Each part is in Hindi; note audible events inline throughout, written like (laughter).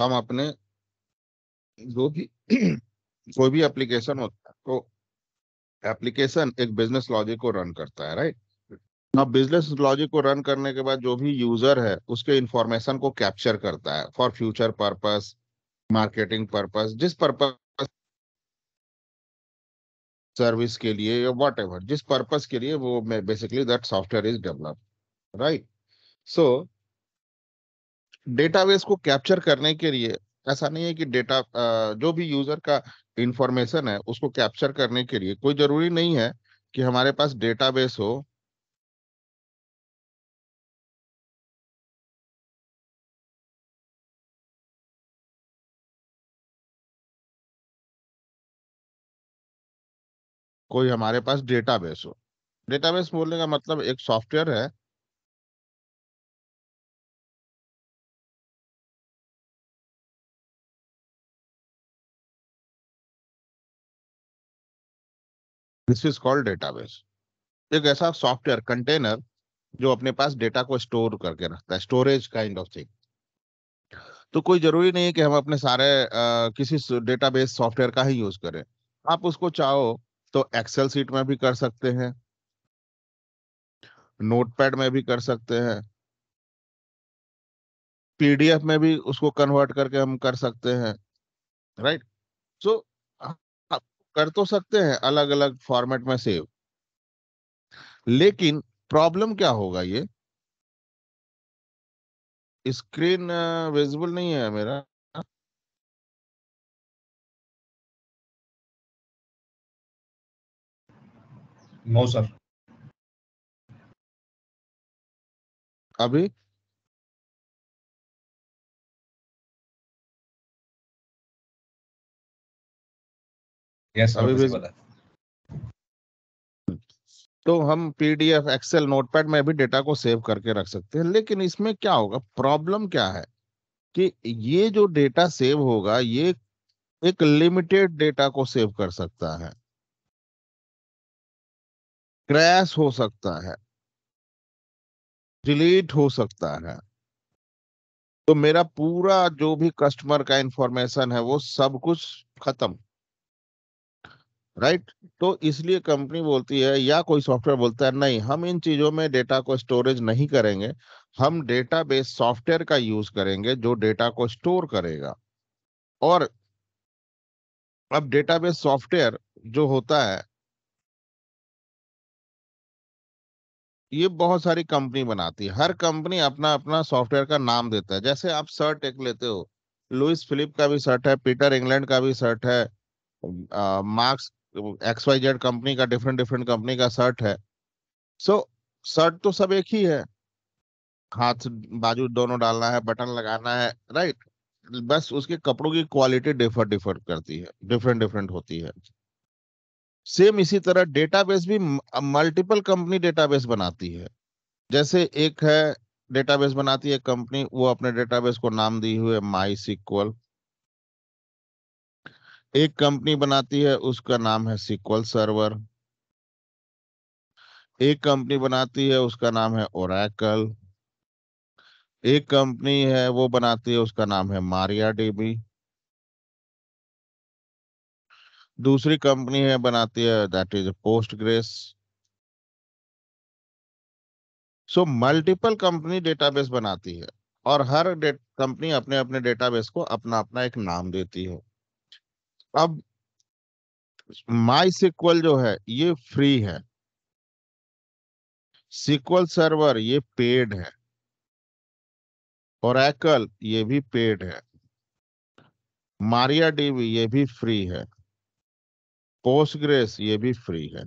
हम अपने जो भी कोई भी एप्लीकेशन होता है तो एप्लीकेशन एक बिजनेस लॉजिक को रन करता है राइट ना बिजनेस लॉजिक को रन करने के बाद जो भी यूजर है उसके इंफॉर्मेशन को कैप्चर करता है for future purpose marketing purpose जिस पर्पस सर्विस के लिए या वॉट जिस पर्पस के लिए वो basically that software is develop right so database को कैप्चर करने के लिए ऐसा नहीं है कि डेटा जो भी यूजर का इंफॉर्मेशन है उसको कैप्चर करने के लिए कोई जरूरी नहीं है कि हमारे पास डेटाबेस हो कोई हमारे पास डेटाबेस हो डेटाबेस बोलने का मतलब एक सॉफ्टवेयर है दिस इज कॉल्ड डेटाबेस एक ऐसा सॉफ्टवेयर कंटेनर जो अपने पास डेटा को स्टोर करके रखता है स्टोरेज काइंड ऑफ थिंग तो कोई जरूरी नहीं है कि हम अपने सारे आ, किसी डेटाबेस सॉफ्टवेयर का ही यूज करें आप उसको चाहो तो एक्सेल सीट में भी कर सकते हैं नोटपैड में भी कर सकते हैं पीडीएफ में भी उसको कन्वर्ट करके हम कर सकते हैं राइट सो कर तो सकते हैं अलग अलग फॉर्मेट में सेव लेकिन प्रॉब्लम क्या होगा ये स्क्रीन विजिबल नहीं है मेरा नो सर अभी यस yes, तो हम पीडीएफ एक्सेल नोटपैड में भी डेटा को सेव करके रख सकते हैं लेकिन इसमें क्या होगा प्रॉब्लम क्या है कि ये जो डेटा सेव होगा ये एक लिमिटेड डेटा को सेव कर सकता है क्रैश हो सकता है डिलीट हो सकता है तो मेरा पूरा जो भी कस्टमर का इंफॉर्मेशन है वो सब कुछ खत्म राइट right? तो इसलिए कंपनी बोलती है या कोई सॉफ्टवेयर बोलता है नहीं हम इन चीजों में डेटा को स्टोरेज नहीं करेंगे हम बेस सॉफ्टवेयर का यूज करेंगे जो डेटा को स्टोर करेगा और अब डेटाबेस सॉफ्टवेयर जो होता है ये बहुत सारी कंपनी बनाती है हर कंपनी अपना अपना सॉफ्टवेयर का नाम देता है जैसे आप शर्ट एक लेते हो लुइस फिलिप का भी शर्ट है पीटर इंग्लैंड का भी शर्ट है marks X Y Z company का डिफरेंट डिफरेंट कंपनी का शर्ट है सो so, शर्ट तो सब एक ही है हाथ बाजू दोनों डालना है बटन लगाना है राइट बस उसके कपड़ों की क्वालिटी डिफर डिफर करती है डिफरेंट डिफरेंट होती है सेम इसी तरह डेटाबेस भी मल्टीपल कंपनी डेटाबेस बनाती है जैसे एक है डेटाबेस बनाती है कंपनी वो अपने डेटाबेस को नाम दी हुई है माई सिक्वल एक कंपनी बनाती है उसका नाम है सिक्वल सर्वर एक कंपनी बनाती है उसका नाम है ओरैकल एक कंपनी है वो बनाती है उसका नाम है मारिया डेबी दूसरी कंपनी है बनाती है that is Postgres so multiple company database बनाती है और हर कंपनी अपने अपने डेटाबेस को अपना अपना एक नाम देती है अब माई सिक्वल जो है ये फ्री है सिक्वल सर्वर ये पेड है और एकल ये भी पेड है मारिया डीवी ये भी फ्री है पोस्टग्रेस ये भी फ्री है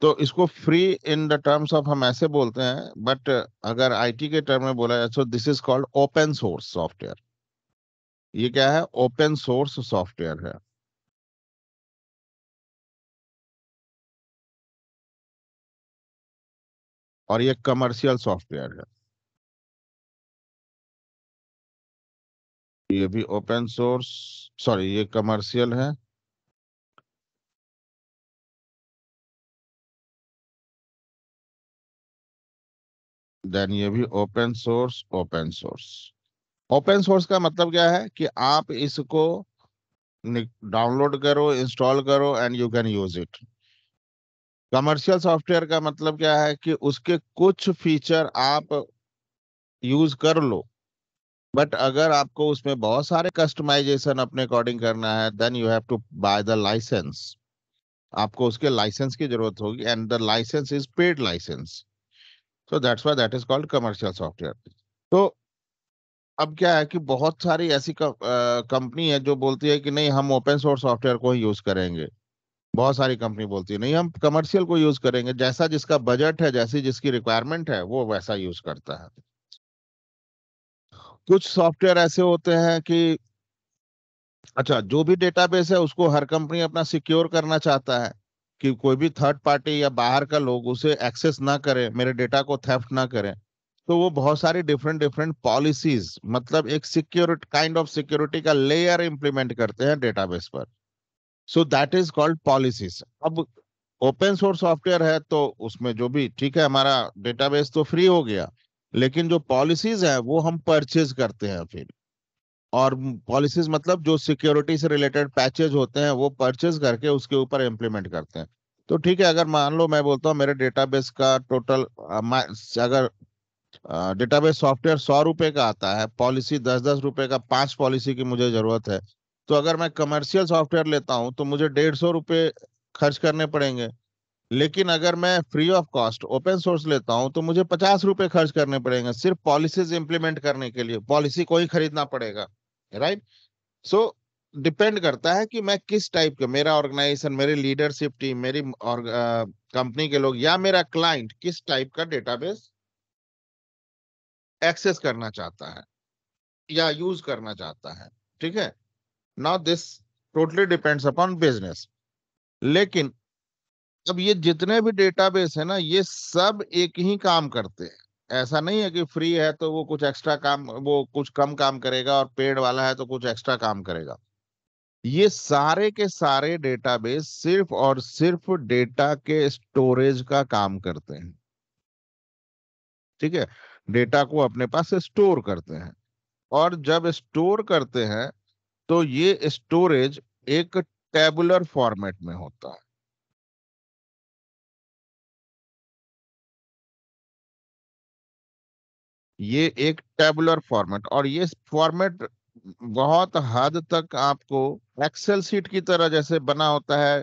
तो इसको free in the terms of हम ऐसे बोलते हैं बट अगर आईटी के टर्म में बोला जाए तो this is called open source software ये क्या है ओपन सोर्स सॉफ्टवेयर है और ये कमर्शियल सॉफ्टवेयर है ये भी ओपन सोर्स सॉरी ये कमर्शियल है देन ये भी open source open source open source का मतलब क्या है कि आप इसको डाउनलोड करो इंस्टॉल करो and you can use it commercial software का मतलब क्या है कि उसके कुछ फीचर आप यूज कर लो बट अगर आपको उसमें बहुत सारे कस्टमाइजेशन अपने अकॉर्डिंग करना है then you have to buy the license आपको उसके लाइसेंस की जरूरत होगी and the license is paid license so that's why that is called commercial software तो अब क्या है कि बहुत सारी ऐसी कंपनी है जो बोलती है कि नहीं हम ओपन सोर्स सॉफ्टवेयर को ही यूज करेंगे बहुत सारी कंपनी बोलती है नहीं हम कमर्शियल को यूज करेंगे जैसा जिसका बजट है जैसी जिसकी रिक्वायरमेंट है वो वैसा यूज करता है कुछ सॉफ्टवेयर ऐसे होते हैं कि अच्छा जो भी डेटाबेस है उसको हर कंपनी अपना सिक्योर करना चाहता है कि कोई भी थर्ड पार्टी या बाहर का लोग उसे एक्सेस ना करे मेरे डेटा को थेफ्ट ना करें तो वो बहुत सारी डिफरेंट डिफरेंट पॉलिसीज मतलब एक सिक्योरिटी काइंड ऑफ सिक्योरिटी का लेयर इंप्लीमेंट करते हैं डेटाबेस पर so that is called policies अब ओपन सोर्स सॉफ्टवेयर है तो उसमें जो भी ठीक है हमारा डेटाबेस तो फ्री हो गया लेकिन जो पॉलिसीज है वो हम परचेज करते हैं फिर और पॉलिसीज मतलब जो सिक्योरिटी से रिलेटेड पैचेज होते हैं वो परचेज करके उसके ऊपर इम्प्लीमेंट करते हैं तो ठीक है अगर मान लो मैं बोलता हूँ मेरे डेटाबेस का टोटल अगर डेटाबेस सॉफ्टवेयर सौ रुपए का आता है पॉलिसी दस दस रुपए का पांच पॉलिसी की मुझे जरूरत है तो अगर मैं कमर्शियल सॉफ्टवेयर लेता हूं तो मुझे डेढ़ सौ रुपये खर्च करने पड़ेंगे लेकिन अगर मैं free of cost open source लेता हूं तो मुझे पचास रुपए खर्च करने पड़ेंगे सिर्फ पॉलिसीज इंप्लीमेंट करने के लिए पॉलिसी को ही खरीदना पड़ेगा राइट सो डिपेंड करता है कि मैं किस टाइप का मेरा ऑर्गेनाइजेशन मेरी लीडरशिप टीम मेरी कंपनी के लोग या मेरा क्लाइंट किस टाइप का डेटाबेस एक्सेस करना चाहता है या यूज करना चाहता है ठीक है not this totally depends upon business लेकिन अब ये जितने भी डेटाबेस है ना ये सब एक ही काम करते हैं ऐसा नहीं है कि फ्री है तो वो कुछ एक्स्ट्रा काम वो कुछ कम काम करेगा और पेड वाला है तो कुछ एक्स्ट्रा काम करेगा ये सारे के सारे डेटाबेस सिर्फ और सिर्फ डेटा के स्टोरेज का काम करते हैं ठीक है डेटा को अपने पास स्टोर करते हैं और जब स्टोर करते हैं तो ये स्टोरेज एक टेबुलर फॉर्मेट में होता है ये एक टेबुलर फॉर्मेट और ये फॉर्मेट बहुत हद तक आपको एक्सेल सीट की तरह जैसे बना होता है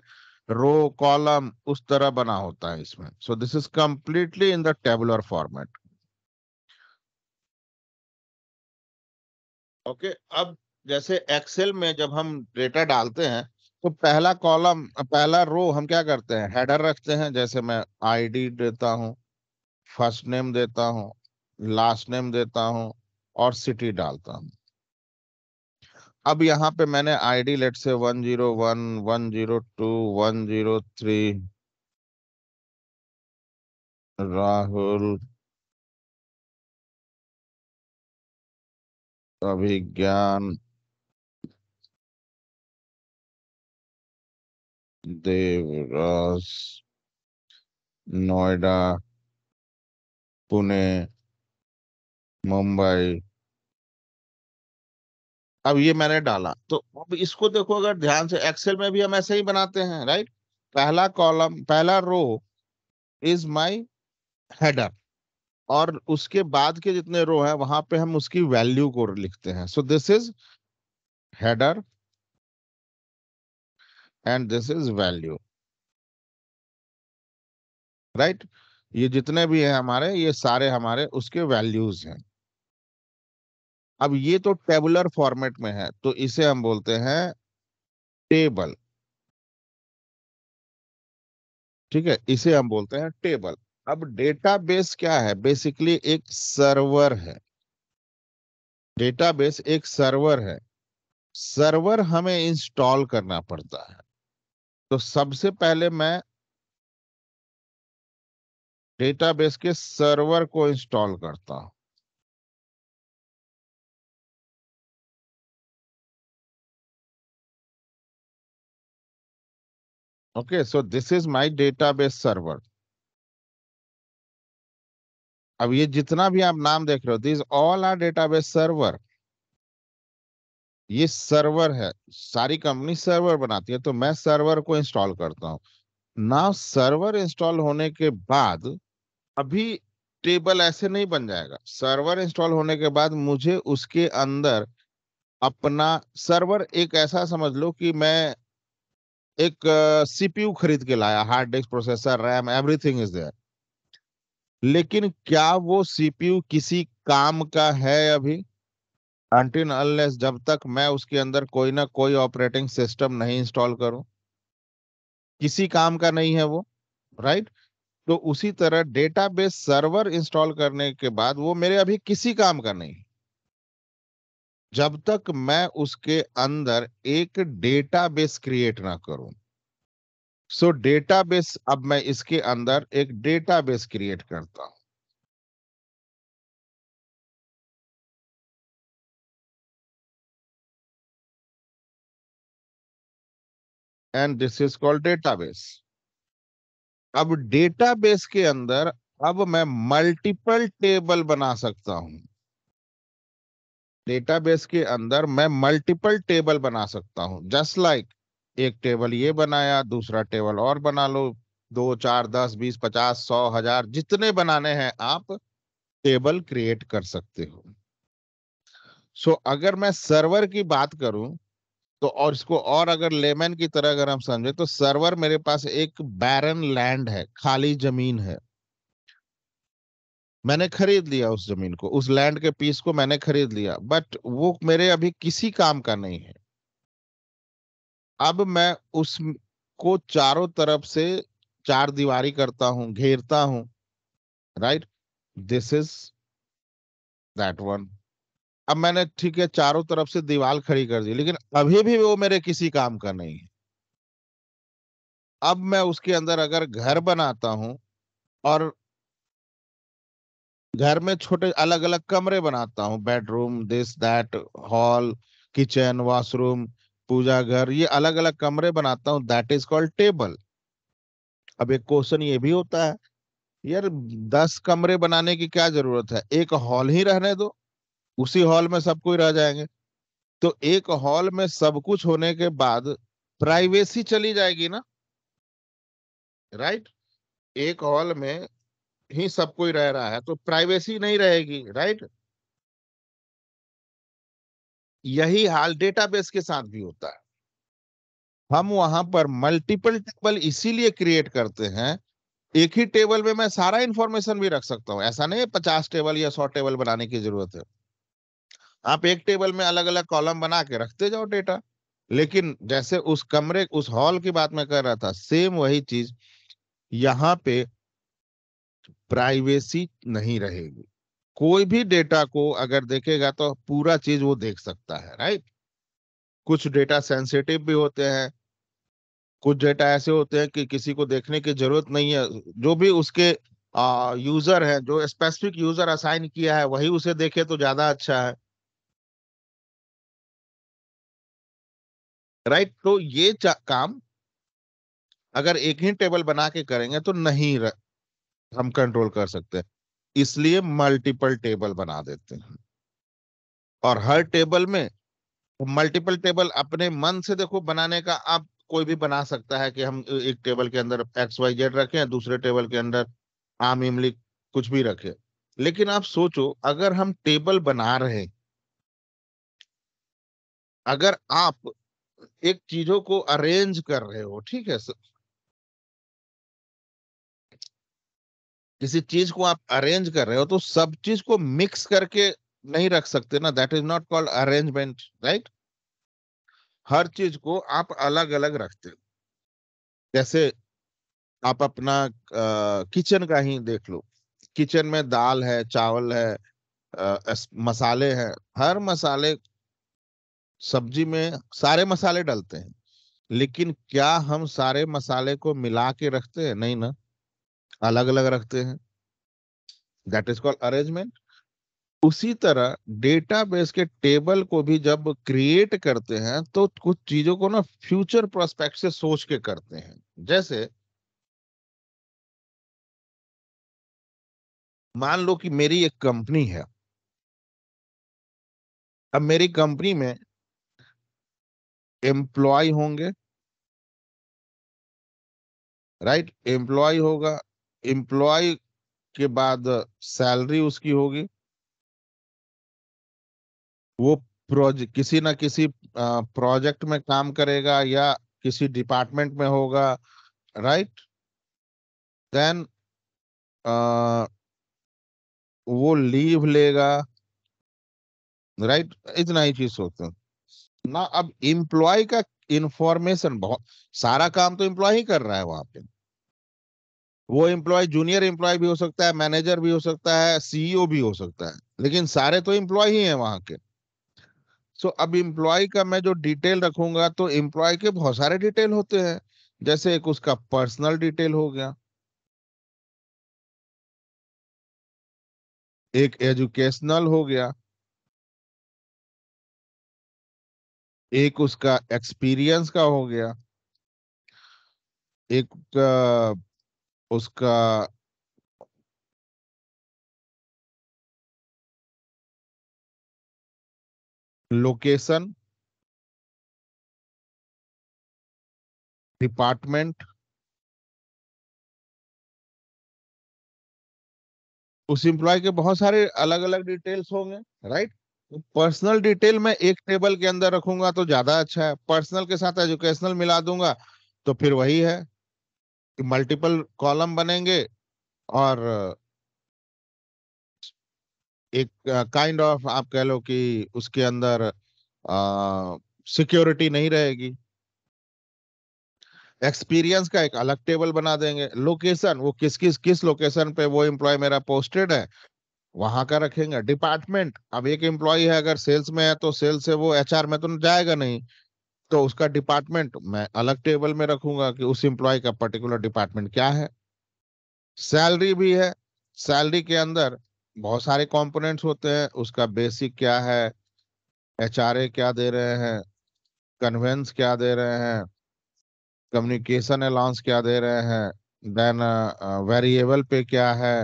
रो कॉलम उस तरह बना होता है इसमें so this is completely in the tabular format okay अब जैसे एक्सेल में जब हम डेटा डालते हैं तो पहला कॉलम पहला रो हम क्या करते हैं हेडर रखते हैं जैसे मैं आईडी देता हूं फर्स्ट नेम देता हूं लास्ट नेम देता हूं और सिटी डालता हूं अब यहाँ पे मैंने ID let's say one zero one one zero two one zero three Rahul Abhigyan Deoras Noida Pune Mumbai अब ये मैंने डाला तो अब इसको देखो अगर ध्यान से एक्सेल में भी हम ऐसे ही बनाते हैं राइट पहला कॉलम पहला रो इज माय हेडर और उसके बाद के जितने रो हैं वहां पे हम उसकी वैल्यू को लिखते हैं so this is header and this is value right ये जितने भी हैं हमारे ये सारे हमारे उसके वैल्यूज हैं अब ये तो टेबुलर फॉर्मेट में है तो इसे हम बोलते हैं टेबल ठीक है इसे हम बोलते हैं टेबल अब डेटाबेस क्या है बेसिकली एक सर्वर है डेटाबेस एक सर्वर है सर्वर हमें इंस्टॉल करना पड़ता है तो सबसे पहले मैं डेटाबेस के सर्वर को इंस्टॉल करता हूं okay so this is my database server अब ये जितना भी आप नाम देख रहे हो this all are database server ये सर्वर है सारी कंपनी सर्वर बनाती है तो मैं सर्वर को इंस्टॉल करता हूं ना सर्वर इंस्टॉल होने के बाद अभी टेबल ऐसे नहीं बन जाएगा सर्वर इंस्टॉल होने के बाद मुझे उसके अंदर अपना सर्वर एक ऐसा समझ लो कि मैं एक सीपीयू uh, खरीद के लाया hard disk processor RAM everything is there लेकिन क्या वो सीपीयू किसी काम का है अभी अनटिन अनलेस जब तक मैं उसके अंदर कोई ना कोई ऑपरेटिंग सिस्टम नहीं इंस्टॉल करूं किसी काम का नहीं है वो राइट तो उसी तरह डेटाबेस सर्वर इंस्टॉल करने के बाद वो मेरे अभी किसी काम का नहीं जब तक मैं उसके अंदर एक डेटाबेस क्रिएट ना करूं सो so, डेटाबेस अब मैं इसके अंदर एक डेटाबेस क्रिएट करता हूं and this is called database अब डेटाबेस के अंदर अब मैं मल्टीपल टेबल बना सकता हूं डेटाबेस के अंदर मैं मल्टीपल टेबल बना सकता हूं जस्ट लाइक like, एक टेबल ये बनाया दूसरा टेबल और बना लो दो चार दस बीस पचास सौ हजार जितने बनाने हैं आप टेबल क्रिएट कर सकते हो सो so, अगर मैं सर्वर की बात करूं तो और इसको और अगर लेमन की तरह अगर हम समझे तो सर्वर मेरे पास एक बैरन लैंड है खाली जमीन है मैंने खरीद लिया उस जमीन को उस लैंड के पीस को मैंने खरीद लिया बट वो मेरे अभी किसी काम का नहीं है अब मैं उसको चारों तरफ से चार दीवारी करता हूं घेरता हूं right this is that one अब मैंने ठीक है चारों तरफ से दीवार खड़ी कर दी लेकिन अभी भी वो मेरे किसी काम का नहीं है अब मैं उसके अंदर अगर घर बनाता हूं और घर में छोटे अलग अलग कमरे बनाता हूं bedroom this that hall kitchen washroom पूजा घर ये अलग अलग कमरे बनाता हूँ दैट इज कॉल्ड टेबल अब एक क्वेश्चन ये भी होता है यार दस कमरे बनाने की क्या जरूरत है एक हॉल ही रहने दो उसी हॉल में सब कोई रह जाएंगे तो एक हॉल में सब कुछ होने के बाद प्राइवेसी चली जाएगी ना राइट right? एक हॉल में ही सब कोई रह रहा है तो प्राइवेसी नहीं रहेगी राइट right? यही हाल डेटाबेस के साथ भी होता है हम वहां पर मल्टीपल टेबल इसीलिए क्रिएट करते हैं एक ही टेबल में मैं सारा इंफॉर्मेशन भी रख सकता हूं ऐसा नहीं पचास टेबल या सौ टेबल बनाने की जरूरत है आप एक टेबल में अलग अलग कॉलम बना के रखते जाओ डेटा लेकिन जैसे उस कमरे उस हॉल की बात मैं कर रहा था सेम वही चीज यहाँ पे प्राइवेसी नहीं रहेगी कोई भी डेटा को अगर देखेगा तो पूरा चीज वो देख सकता है राइट कुछ डेटा सेंसिटिव भी होते हैं कुछ डेटा ऐसे होते हैं कि किसी को देखने की जरूरत नहीं है जो भी उसके आ, यूजर है जो स्पेसिफिक यूजर असाइन किया है वही उसे देखे तो ज्यादा अच्छा है राइट right? तो ये काम अगर एक ही टेबल बना के करेंगे तो नहीं हम कंट्रोल कर सकते इसलिए मल्टीपल टेबल बना देते हैं और हर टेबल में मल्टीपल टेबल अपने मन से देखो बनाने का आप कोई भी बना सकता है कि हम एक टेबल के अंदर एक्स वाई जेड रखें दूसरे टेबल के अंदर आम इमली कुछ भी रखें लेकिन आप सोचो अगर हम टेबल बना रहे अगर आप एक चीजों को अरेंज कर रहे हो ठीक है किसी चीज को आप अरेंज कर रहे हो तो सब चीज को मिक्स करके नहीं रख सकते ना that is not called arrangement right हर चीज को आप अलग अलग रखते हो जैसे आप अपना किचन का ही देख लो किचन में दाल है चावल है आ, मसाले हैं हर मसाले सब्जी में सारे मसाले डलते हैं लेकिन क्या हम सारे मसाले को मिला के रखते हैं नहीं ना अलग अलग रखते हैं दैट इज कॉल्ड अरेंजमेंट उसी तरह डेटाबेस के टेबल को भी जब क्रिएट करते हैं तो कुछ चीजों को ना फ्यूचर प्रोस्पेक्ट से सोच के करते हैं जैसे मान लो कि मेरी एक कंपनी है अब मेरी कंपनी में एम्प्लॉय होंगे राइट एम्प्लॉय होगा एम्प्लॉय के बाद सैलरी उसकी होगी वो प्रोजेक्ट किसी ना किसी प्रोजेक्ट में काम करेगा या किसी डिपार्टमेंट में होगा राइट देन वो लीव लेगा राइट इतना ही चीज सोचते हैं ना अब इम्प्लॉय का इंफॉर्मेशन बहुत सारा काम तो इम्प्लॉय ही कर रहा है वहां पे वो एम्प्लॉय जूनियर एम्प्लॉय भी हो सकता है मैनेजर भी हो सकता है सीईओ भी हो सकता है लेकिन सारे तो एम्प्लॉय ही हैं वहां के सो so, अब एम्प्लॉय का मैं जो डिटेल रखूंगा तो एम्प्लॉय के बहुत सारे डिटेल होते हैं जैसे एक उसका पर्सनल डिटेल हो गया एक एजुकेशनल हो गया एक उसका एक्सपीरियंस का हो गया एक उसका लोकेशन डिपार्टमेंट उस एम्प्लॉय के बहुत सारे अलग अलग डिटेल्स होंगे राइट पर्सनल डिटेल मैं एक टेबल के अंदर रखूंगा तो ज्यादा अच्छा है पर्सनल के साथ एजुकेशनल मिला दूंगा तो फिर वही है कि मल्टीपल कॉलम बनेंगे और एक kind uh, of kind of, आप कह लो कि उसके अंदर सिक्योरिटी uh, नहीं रहेगी एक्सपीरियंस का एक अलग टेबल बना देंगे लोकेशन वो किस किस किस लोकेशन पे वो एम्प्लॉय मेरा पोस्टेड है वहां का रखेंगे डिपार्टमेंट अब एक एम्प्लॉय है अगर सेल्स में है तो सेल्स से वो एचआर में तो जाएगा नहीं तो उसका डिपार्टमेंट मैं अलग टेबल में रखूंगा कि उस एम्प्लॉय का पर्टिकुलर डिपार्टमेंट क्या है सैलरी भी है सैलरी के अंदर बहुत सारे कंपोनेंट्स होते हैं उसका बेसिक क्या है एच क्या दे रहे हैं कन्वेंस क्या दे रहे हैं कम्युनिकेशन अलाउंस क्या दे रहे हैं देन वेरिएबल uh, पे क्या है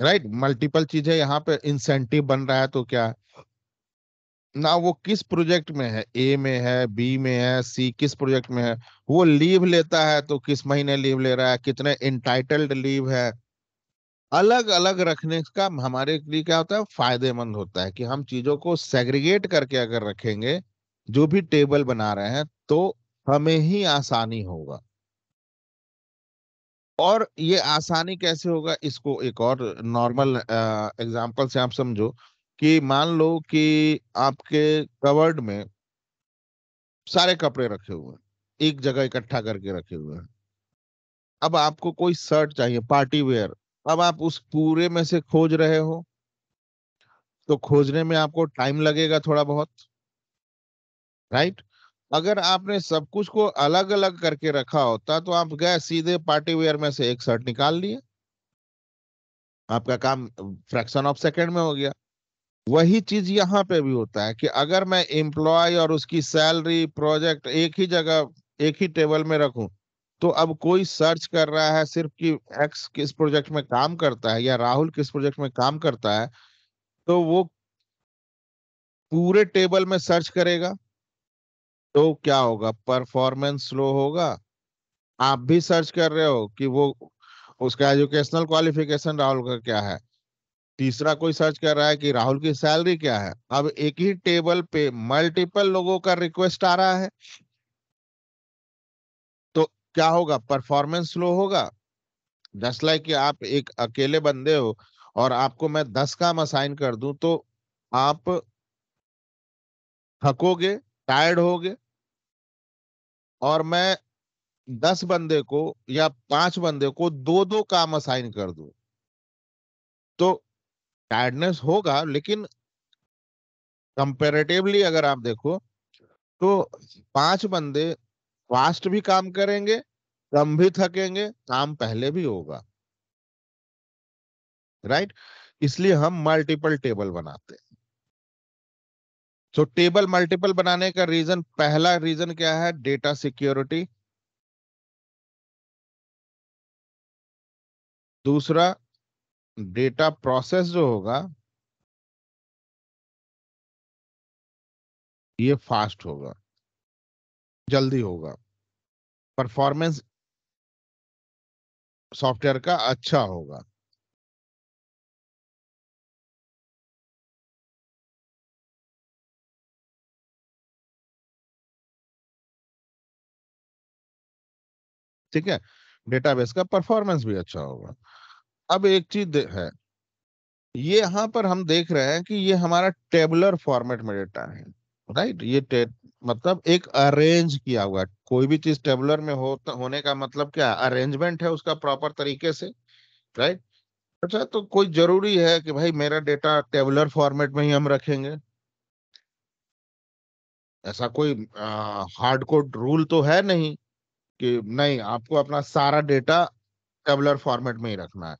राइट मल्टीपल चीजें यहाँ पे इंसेंटिव बन रहा है तो क्या ना वो किस प्रोजेक्ट में है ए में है बी में है सी किस प्रोजेक्ट में है वो लीव लेता है तो किस महीने लीव ले रहा है कितने इंटाइटल्ड लीव है अलग अलग रखने का हमारे लिए क्या होता है फायदेमंद होता है कि हम चीजों को सेग्रीगेट करके अगर रखेंगे जो भी टेबल बना रहे हैं तो हमें ही आसानी होगा और ये आसानी कैसे होगा इसको एक और नॉर्मल एग्जाम्पल से आप समझो कि मान लो कि आपके कवर्ड में सारे कपड़े रखे हुए हैं एक जगह इकट्ठा करके रखे हुए हैं अब आपको कोई शर्ट चाहिए पार्टी वेयर अब आप उस पूरे में से खोज रहे हो तो खोजने में आपको टाइम लगेगा थोड़ा बहुत राइट अगर आपने सब कुछ को अलग अलग करके रखा होता तो आप गए सीधे पार्टी वेयर में से एक शर्ट निकाल लिए आपका काम फ्रैक्शन ऑफ सेकंड में हो गया वही चीज यहाँ पे भी होता है कि अगर मैं एम्प्लॉय और उसकी सैलरी प्रोजेक्ट एक ही जगह एक ही टेबल में रखूं तो अब कोई सर्च कर रहा है सिर्फ कि एक्स किस प्रोजेक्ट में काम करता है या राहुल किस प्रोजेक्ट में काम करता है तो वो पूरे टेबल में सर्च करेगा तो क्या होगा परफॉर्मेंस स्लो होगा आप भी सर्च कर रहे हो कि वो उसका एजुकेशनल क्वालिफिकेशन राहुल का क्या है तीसरा कोई सर्च कर रहा है कि राहुल की सैलरी क्या है अब एक ही टेबल पे मल्टीपल लोगों का रिक्वेस्ट आ रहा है तो क्या होगा परफॉर्मेंस लो होगा जस्ट लाइक like आप एक अकेले बंदे हो और आपको मैं दस काम असाइन कर दूं तो आप थकोगे टायर्ड होगे और मैं दस बंदे को या पांच बंदे को दो दो काम असाइन कर दूं तो टायर्डनेस होगा लेकिन कंपेरेटिवली अगर आप देखो तो पांच बंदे फास्ट भी काम करेंगे कम भी थकेंगे काम पहले भी होगा राइट right? इसलिए हम मल्टीपल टेबल बनाते हैं तो टेबल मल्टीपल बनाने का रीजन पहला रीजन क्या है डेटा सिक्योरिटी दूसरा डेटा प्रोसेस जो होगा ये फास्ट होगा जल्दी होगा परफॉर्मेंस सॉफ्टवेयर का अच्छा होगा ठीक है डेटाबेस का परफॉर्मेंस भी अच्छा होगा अब एक चीज है ये यहाँ पर हम देख रहे हैं कि ये हमारा टेबलर फॉर्मेट में डेटा है राइट ये मतलब एक अरेंज किया हुआ कोई भी चीज टेबुलर में हो तो होने का मतलब क्या अरेंजमेंट है उसका प्रॉपर तरीके से राइट अच्छा तो कोई जरूरी है कि भाई मेरा डेटा टेबलर फॉर्मेट में ही हम रखेंगे ऐसा कोई हार्ड कोड रूल तो है नहीं कि नहीं आपको अपना सारा डेटा टेबुलर फॉर्मेट में ही रखना है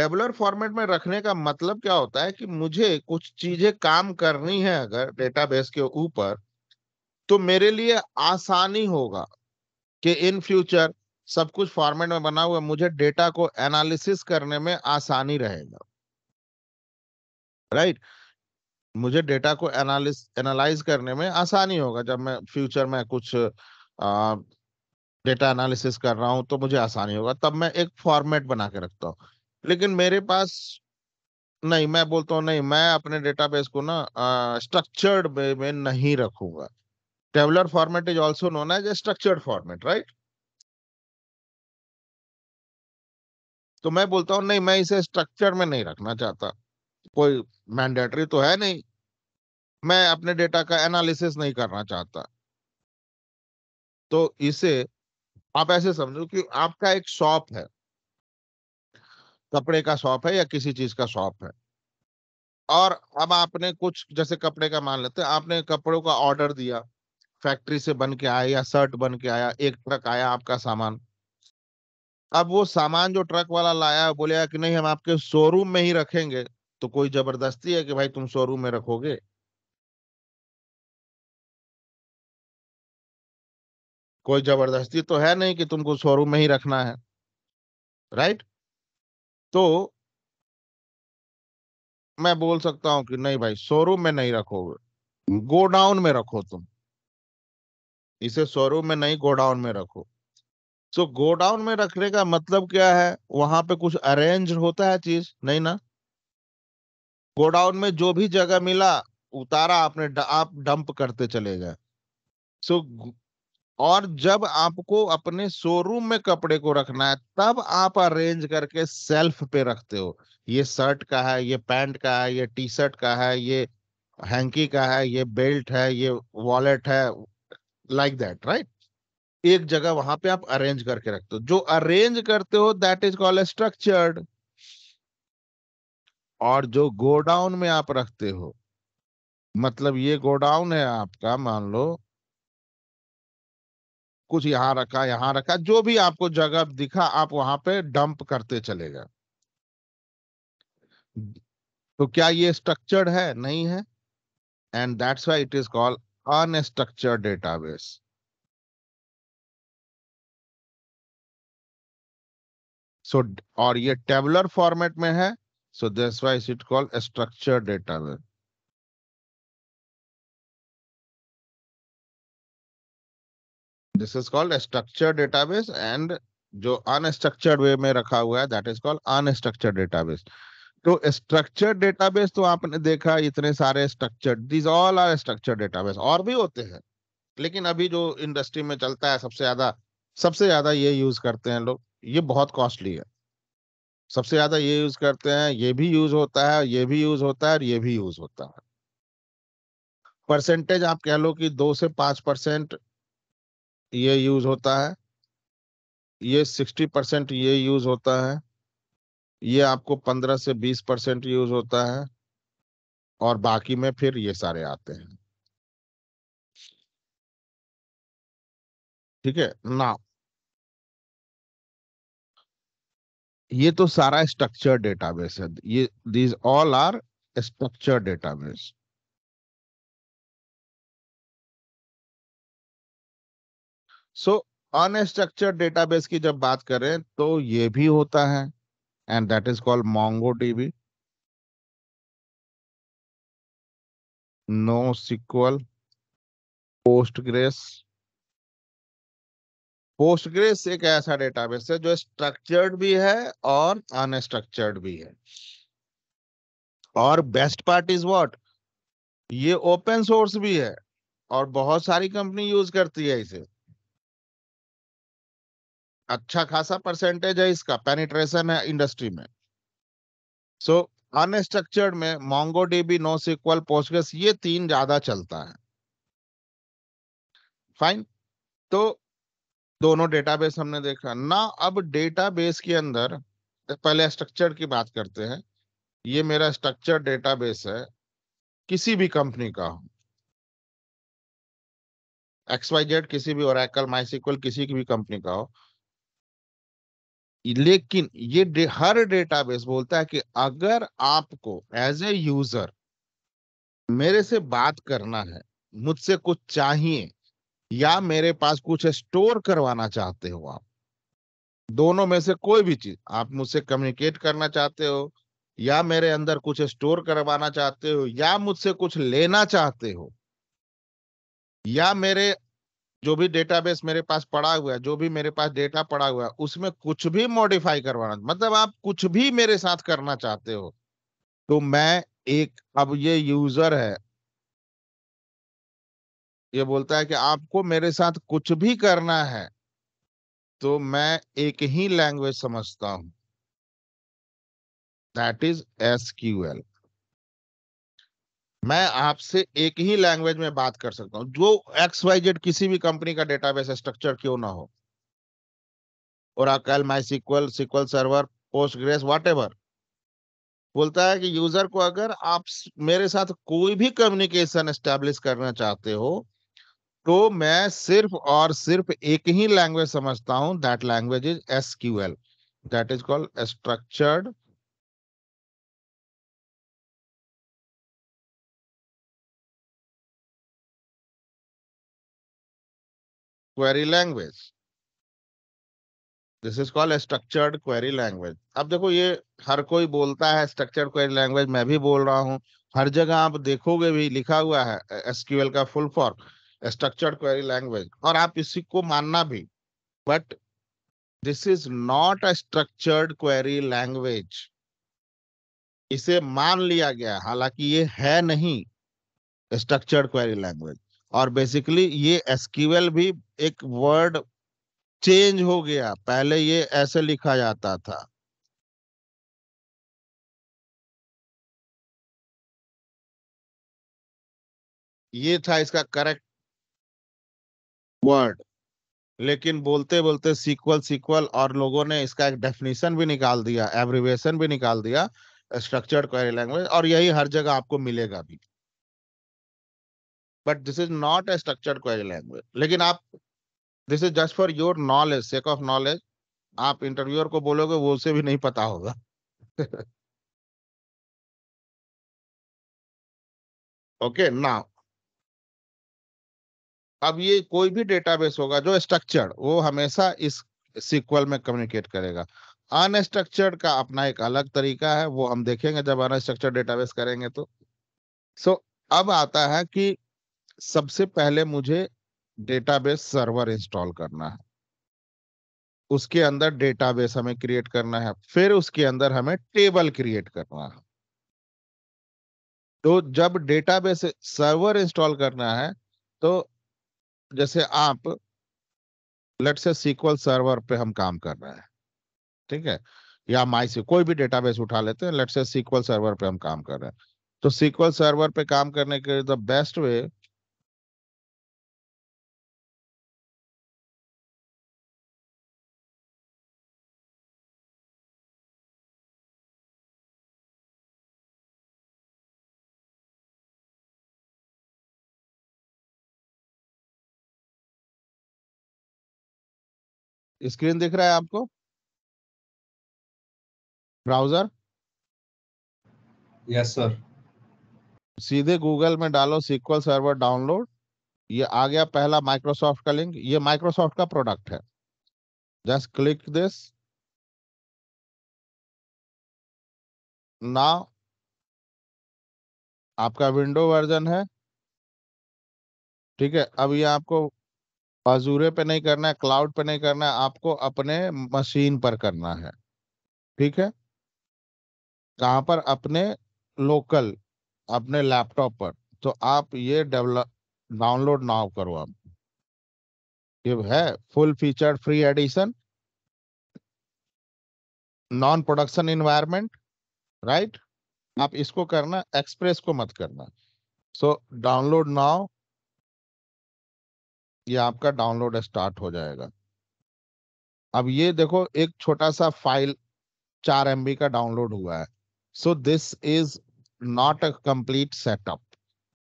टेबुलर फॉर्मेट में रखने का मतलब क्या होता है कि मुझे कुछ चीजें काम करनी है अगर डेटाबेस के ऊपर तो मेरे लिए आसानी होगा कि इन फ्यूचर सब कुछ फॉर्मेट में बना हुआ मुझे डेटा को एनालिसिस करने में आसानी रहेगा राइट right? मुझे डेटा को एनालिस एनालाइज करने में आसानी होगा जब मैं फ्यूचर में कुछ आ, डेटा एनालिसिस कर रहा हूं तो मुझे आसानी होगा तब मैं एक फॉर्मेट बना के रखता हूं लेकिन मेरे पास नहीं मैं बोलता हूँ नहीं मैं अपने डेटाबेस को ना स्ट्रक्चर्ड वे में नहीं रखूंगा tabular format is also known as a structured format right तो मैं बोलता हूँ नहीं मैं इसे स्ट्रक्चर में नहीं रखना चाहता कोई मैंडेटरी तो है नहीं मैं अपने डेटा का एनालिसिस नहीं करना चाहता तो इसे आप ऐसे समझो कि आपका एक शॉप है कपड़े का शॉप है या किसी चीज का शॉप है और अब आपने कुछ जैसे कपड़े का मान लेते हैं आपने कपड़ों का ऑर्डर दिया फैक्ट्री से बन के आया या शर्ट बन के आया एक ट्रक आया आपका सामान अब वो सामान जो ट्रक वाला लाया बोले कि नहीं हम आपके शोरूम में ही रखेंगे तो कोई जबरदस्ती है कि भाई तुम शोरूम में रखोगे कोई जबरदस्ती तो है नहीं कि तुमको शोरूम में ही रखना है राइट तो मैं बोल सकता हूं कि नहीं भाई शोरूम में नहीं रखोगे गोडाउन में रखो तुम इसे शोरूम में नहीं गोडाउन में रखो सो so, गोडाउन में रखने का मतलब क्या है वहां पे कुछ अरेंज होता है चीज नहीं ना गोडाउन में जो भी जगह मिला उतारा आपने आप डंप करते चले गए सो so, और जब आपको अपने शोरूम में कपड़े को रखना है तब आप अरेंज करके सेल्फ पे रखते हो ये शर्ट का है ये पैंट का है ये टी शर्ट का है ये हैंकी का है ये बेल्ट है ये वॉलेट है लाइक दैट राइट एक जगह वहां पे आप अरेंज करके रखते हो जो अरेंज करते हो दैट इज कॉल्ड स्ट्रक्चर्ड और जो गोडाउन में आप रखते हो मतलब ये गोडाउन है आपका मान लो कुछ यहाँ रखा यहाँ रखा जो भी आपको जगह दिखा आप वहां पे डंप करते चले गए तो क्या ये स्ट्रक्चर्ड है नहीं है and that's why it is called unstructured database so और ये टेबलर फॉर्मेट में है so that's why it called structured database this is called structured database and जो अनस्ट्रक्चर्ड वे में रखा हुआ है that is called unstructured database तो स्ट्रक्चर्ड डेटाबेस तो आपने देखा इतने सारे structured this all are structured database और भी होते हैं लेकिन अभी जो इंडस्ट्री में चलता है सबसे ज्यादा सबसे ज्यादा ये यूज करते हैं लोग ये बहुत कॉस्टली है सबसे ज्यादा ये यूज करते हैं ये भी यूज होता है ये भी यूज होता है और ये भी यूज होता है परसेंटेज आप कह लो कि दो से पांच परसेंट ये यूज होता है ये सिक्सटी परसेंट ये यूज होता है ये आपको पंद्रह से बीस परसेंट यूज होता है और बाकी में फिर ये सारे आते हैं ठीक है ना ये तो सारा स्ट्रक्चर डेटाबेस है ये these all are structure database so unstructured database की जब बात करें तो ये भी होता है and that is called MongoDB no SQL Postgres Postgres एक ऐसा डेटाबेस है जो स्ट्रक्चर्ड भी है और अनस्ट्रक्चर्ड भी है और बेस्ट पार्ट इज व्हाट ये ओपन सोर्स भी है और बहुत सारी कंपनी यूज करती है इसे अच्छा खासा परसेंटेज है इसका पेनिट्रेशन है इंडस्ट्री में सो अनस्ट्रक्चर्ड में MongoDB no SQL Postgres ये तीन ज्यादा चलता है फाइन तो दोनों डेटाबेस हमने देखा ना अब डेटाबेस के अंदर पहले स्ट्रक्चर की बात करते हैं ये मेरा स्ट्रक्चर डेटाबेस है किसी भी कंपनी का हो एक्स वाई जेड किसी भी और माइसिक्वल किसी की भी कंपनी का हो लेकिन ये दे, हर डेटाबेस बोलता है कि अगर आपको एज ए यूजर मेरे से बात करना है मुझसे कुछ चाहिए या मेरे पास कुछ स्टोर करवाना चाहते हो आप दोनों में से कोई भी चीज आप मुझसे कम्युनिकेट करना चाहते हो या मेरे अंदर कुछ स्टोर करवाना चाहते हो या मुझसे कुछ लेना चाहते हो या मेरे जो भी डेटाबेस मेरे पास पड़ा हुआ है जो भी मेरे पास डेटा पड़ा हुआ है उसमें कुछ भी मॉडिफाई करवाना मतलब आप कुछ भी मेरे साथ करना चाहते हो तो मैं एक अब ये यूजर है ये बोलता है कि आपको मेरे साथ कुछ भी करना है तो मैं एक ही लैंग्वेज समझता हूं that is S Q L मैं आपसे एक ही लैंग्वेज में बात कर सकता हूँ जो एक्स वाई जेड किसी भी कंपनी का डेटाबेस स्ट्रक्चर क्यों ना हो और my SQL SQL server Postgres ever बोलता है कि यूजर को अगर आप मेरे साथ कोई भी कम्युनिकेशन स्टेब्लिश करना चाहते हो तो मैं सिर्फ और सिर्फ एक ही लैंग्वेज समझता हूँ that language is S Q L that is called structured query language this is called structured query language अब देखो ये हर कोई बोलता है स्ट्रक्चर्ड क्वेरी लैंग्वेज मैं भी बोल रहा हूँ हर जगह आप देखोगे भी लिखा हुआ है एसक्यूएल का full form structured query language और आप इसी को मानना भी but this is not a structured query language इसे मान लिया गया हालांकि ये है नहीं स्ट्रक्चर्ड क्वेरी लैंग्वेज और बेसिकली ये एसक्यूएल भी एक वर्ड चेंज हो गया पहले ये ऐसे लिखा जाता था ये था इसका करेक्ट वर्ड लेकिन बोलते बोलते सीक्वल सीक्वल और लोगों ने इसका एक डेफिनेशन भी निकाल दिया एवरीवेशन भी निकाल दिया स्ट्रक्चर्ड क्वेरी लैंग्वेज और यही हर जगह आपको मिलेगा भी but this is not a structure query language लेकिन आप this is just for your knowledge sake of knowledge आप इंटरव्यूअर को बोलोगे वो उसे भी नहीं पता होगा ओके (laughs) नाउ अब ये कोई भी डेटाबेस होगा जो स्ट्रक्चर्ड वो हमेशा इस सीक्वल में कम्युनिकेट करेगा अनस्ट्रक्चर्ड का अपना एक अलग तरीका है वो हम देखेंगे जब अनस्ट्रक्चर्ड डेटाबेस करेंगे तो सो so, अब आता है कि सबसे पहले मुझे डेटाबेस सर्वर इंस्टॉल करना है उसके अंदर डेटाबेस हमें क्रिएट करना है फिर उसके अंदर हमें टेबल क्रिएट करना है तो जब डेटाबेस सर्वर इंस्टॉल करना है तो जैसे आप लेट्स से सीक्वल सर्वर पे हम काम कर रहे हैं ठीक है या माई से कोई भी डेटाबेस उठा लेते हैं लेट्स से सीक्वल सर्वर पे हम काम कर रहे हैं तो सीक्वल सर्वर पे काम करने के लिए द बेस्ट वे स्क्रीन दिख रहा है आपको ब्राउजर यस सर सीधे गूगल में डालो सीक्वल सर्वर डाउनलोड ये आ गया पहला माइक्रोसॉफ्ट का लिंक ये माइक्रोसॉफ्ट का प्रोडक्ट है जस्ट क्लिक दिस ना आपका विंडो वर्जन है ठीक है अब ये आपको अजूरे पे नहीं करना है क्लाउड पे नहीं करना है आपको अपने मशीन पर करना है ठीक है कहाँ पर अपने लोकल अपने लैपटॉप पर तो आप ये डेवलप डाउनलोड नाउ करो आप ये है full feature free edition non production environment right आप इसको करना एक्सप्रेस को मत करना सो डाउनलोड नाउ ये आपका डाउनलोड स्टार्ट हो जाएगा अब ये देखो एक छोटा सा फाइल चार एम का डाउनलोड हुआ है so this is not a complete setup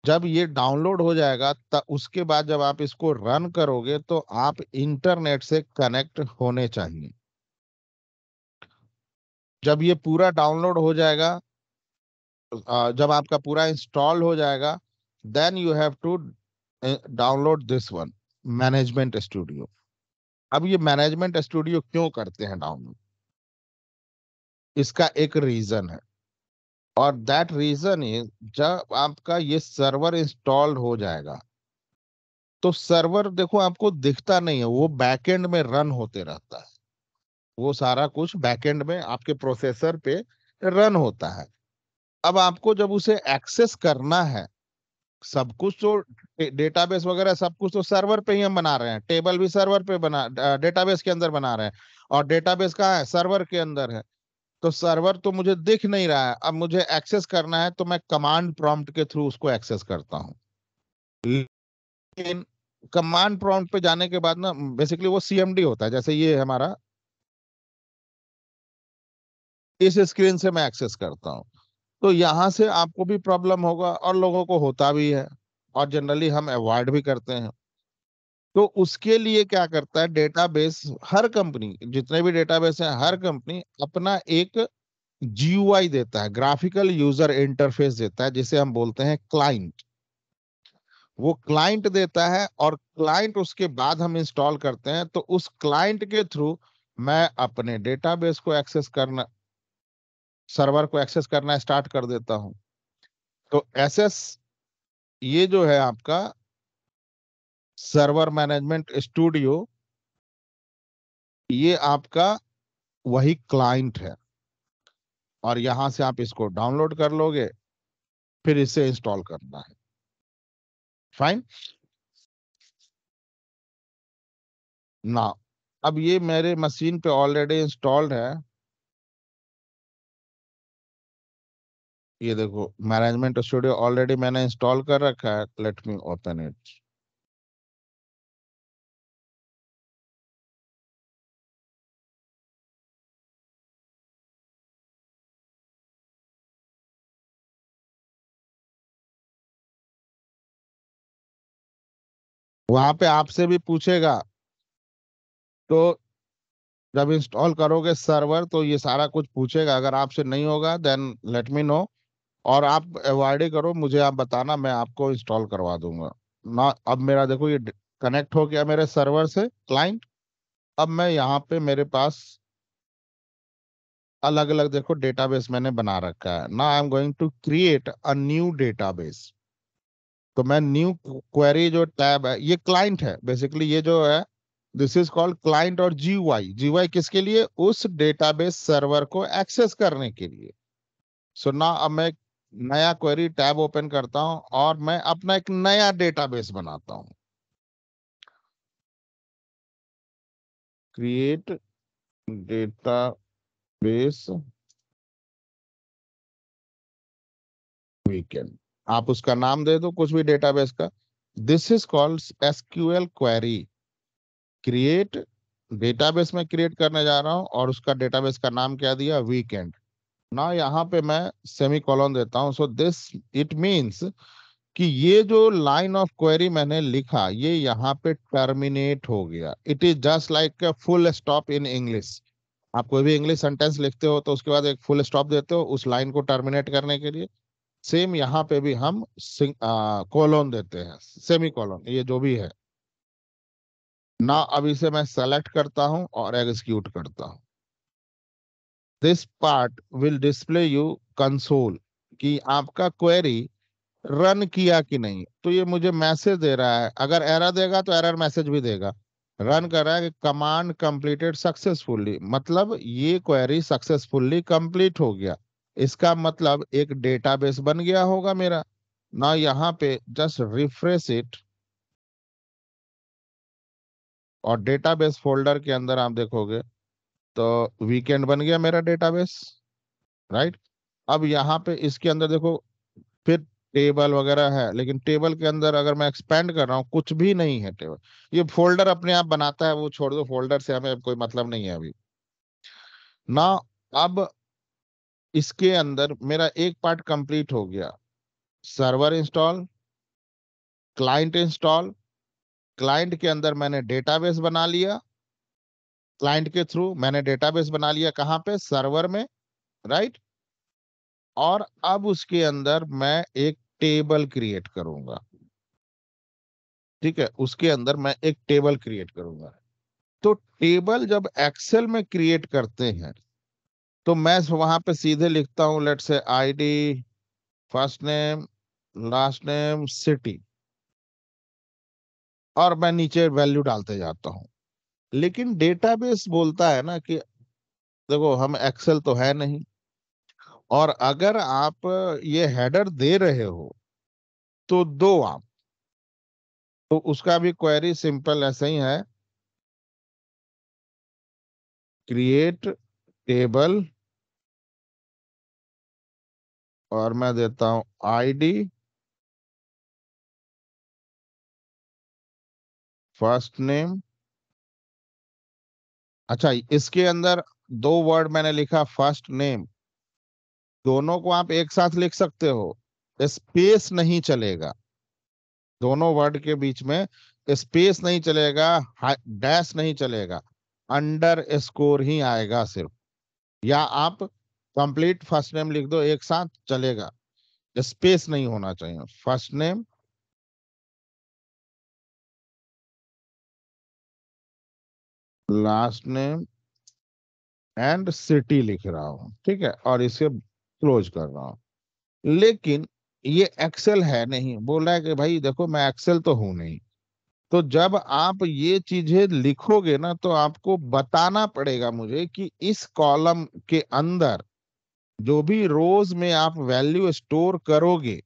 जब ये डाउनलोड हो जाएगा तब उसके बाद जब आप इसको रन करोगे तो आप इंटरनेट से कनेक्ट होने चाहिए जब ये पूरा डाउनलोड हो जाएगा जब आपका पूरा इंस्टॉल हो जाएगा then you have to download this one management studio अब ये मैनेजमेंट स्टूडियो क्यों करते हैं डाउनलोड इसका एक रीजन है और दैट रीजन इज जब आपका ये सर्वर इंस्टॉल्ड हो जाएगा तो सर्वर देखो आपको दिखता नहीं है वो बैकएंड में रन होते रहता है वो सारा कुछ बैकएंड में आपके प्रोसेसर पे रन होता है अब आपको जब उसे एक्सेस करना है सब कुछ तो डेटाबेस वगैरह सब कुछ तो सर्वर पे ही हम बना रहे हैं टेबल भी सर्वर पे बना डेटाबेस के अंदर बना रहे हैं और डेटाबेस कहाँ है सर्वर के अंदर है तो सर्वर तो मुझे दिख नहीं रहा है अब मुझे एक्सेस करना है तो मैं कमांड प्रॉम्प्ट के थ्रू उसको एक्सेस करता हूँ लेकिन कमांड प्रॉम्प्ट पे जाने के बाद ना बेसिकली वो सीएमडी होता है जैसे ये हमारा इस स्क्रीन से मैं एक्सेस करता हूँ तो यहाँ से आपको भी प्रॉब्लम होगा और लोगों को होता भी है और जनरली हम अवॉइड भी करते हैं तो उसके लिए क्या करता है डेटाबेस हर कंपनी जितने भी डेटाबेस हैं हर कंपनी अपना एक जी देता है ग्राफिकल यूजर इंटरफेस देता है जिसे हम बोलते हैं क्लाइंट वो क्लाइंट देता है और क्लाइंट उसके बाद हम इंस्टॉल करते हैं तो उस क्लाइंट के थ्रू मैं अपने डेटाबेस को एक्सेस करना सर्वर को एक्सेस करना स्टार्ट कर देता हूं तो एस ये जो है आपका सर्वर मैनेजमेंट स्टूडियो ये आपका वही क्लाइंट है और यहां से आप इसको डाउनलोड कर लोगे फिर इसे इंस्टॉल करना है फाइन ना अब ये मेरे मशीन पे ऑलरेडी इंस्टॉल्ड है ये देखो मैनेजमेंट स्टूडियो ऑलरेडी मैंने इंस्टॉल कर रखा है लेट मी ओपन इट वहां पे आपसे भी पूछेगा तो जब इंस्टॉल करोगे सर्वर तो ये सारा कुछ पूछेगा अगर आपसे नहीं होगा देन लेट मी नो और आप अवॉइड करो मुझे आप बताना मैं आपको इंस्टॉल करवा दूंगा ना अब मेरा देखो ये कनेक्ट हो गया मेरे सर्वर से क्लाइंट अब मैं यहाँ पे मेरे पास अलग अलग देखो डेटाबेस मैंने बना रखा है ना I am going to create a new database तो मैं न्यू क्वेरी जो टैब है ये क्लाइंट है बेसिकली ये जो है दिस इज कॉल्ड क्लाइंट और जीवाई जीवाई किसके लिए उस डेटाबेस सर्वर को एक्सेस करने के लिए सो so ना अब मैं नया क्वेरी टैब ओपन करता हूं और मैं अपना एक नया डेटाबेस बनाता हूं क्रिएट डेटाबेस वीकेंड आप उसका नाम दे दो कुछ भी डेटाबेस का this is called SQL query create database में क्रिएट करने जा रहा हूं और उसका डेटाबेस का नाम क्या दिया वीकेंड ना यहाँ पे मैं सेमी कॉलोन देता हूँ सो दिस इट मीन्स कि ये जो लाइन ऑफ क्वेरी मैंने लिखा ये यहाँ पे टर्मिनेट हो गया it is just like full stop in English आप कोई भी इंग्लिश सेंटेंस लिखते हो तो उसके बाद एक फुल स्टॉप देते हो उस लाइन को टर्मिनेट करने के लिए सेम यहाँ पे भी हम कॉलोन देते हैं सेमी कॉलोन ये जो भी है ना अब इसे मैं सेलेक्ट करता हूँ और एग्जीक्यूट करता हूँ this part will display you console कि आपका क्वेरी रन किया कि नहीं तो ये मुझे मैसेज दे रहा है अगर एरर देगा तो एरर मैसेज भी देगा रन कर रहा है कि कमांड कंप्लीटेड सक्सेसफुली मतलब ये क्वेरी सक्सेसफुली कंप्लीट हो गया इसका मतलब एक डेटाबेस बन गया होगा मेरा ना यहाँ पे जस्ट रिफ्रेश इट और डेटाबेस फोल्डर के अंदर आप देखोगे तो वीकेंड बन गया मेरा डेटाबेस राइट अब यहाँ पे इसके अंदर देखो फिर टेबल वगैरह है लेकिन टेबल के अंदर अगर मैं एक्सपेंड कर रहा हूँ कुछ भी नहीं है टेबल ये फोल्डर अपने आप बनाता है वो छोड़ दो फोल्डर से हमें कोई मतलब नहीं है अभी ना अब इसके अंदर मेरा एक पार्ट कंप्लीट हो गया server install client install client के अंदर मैंने डेटाबेस बना लिया क्लाइंट के थ्रू मैंने डेटाबेस बना लिया कहाँ पे सर्वर में राइट और अब उसके अंदर मैं एक टेबल क्रिएट करूंगा ठीक है उसके अंदर मैं एक टेबल क्रिएट करूंगा तो टेबल जब एक्सेल में क्रिएट करते हैं तो मैं वहां पे सीधे लिखता हूं let's say ID first name last name city और मैं नीचे वैल्यू डालते जाता हूं लेकिन डेटाबेस बोलता है ना कि देखो हम एक्सेल तो है नहीं और अगर आप ये हेडर दे रहे हो तो दो आप तो उसका भी क्वेरी सिंपल ऐसे ही है क्रिएट टेबल और मैं देता हूं आईडी फर्स्ट नेम अच्छा इसके अंदर दो वर्ड मैंने लिखा फर्स्ट नेम दोनों को आप एक साथ लिख सकते हो स्पेस नहीं चलेगा दोनों वर्ड के बीच में स्पेस नहीं चलेगा डैश नहीं चलेगा अंडर स्कोर ही आएगा सिर्फ या आप कंप्लीट फर्स्ट नेम लिख दो एक साथ चलेगा स्पेस नहीं होना चाहिए first name last name and city लिख रहा हूं ठीक है और इसे क्लोज कर रहा हूं लेकिन ये एक्सेल है नहीं बोल रहा है कि भाई देखो मैं एक्सेल तो हूं नहीं तो जब आप ये चीजें लिखोगे ना तो आपको बताना पड़ेगा मुझे कि इस कॉलम के अंदर जो भी रोज में आप वैल्यू स्टोर करोगे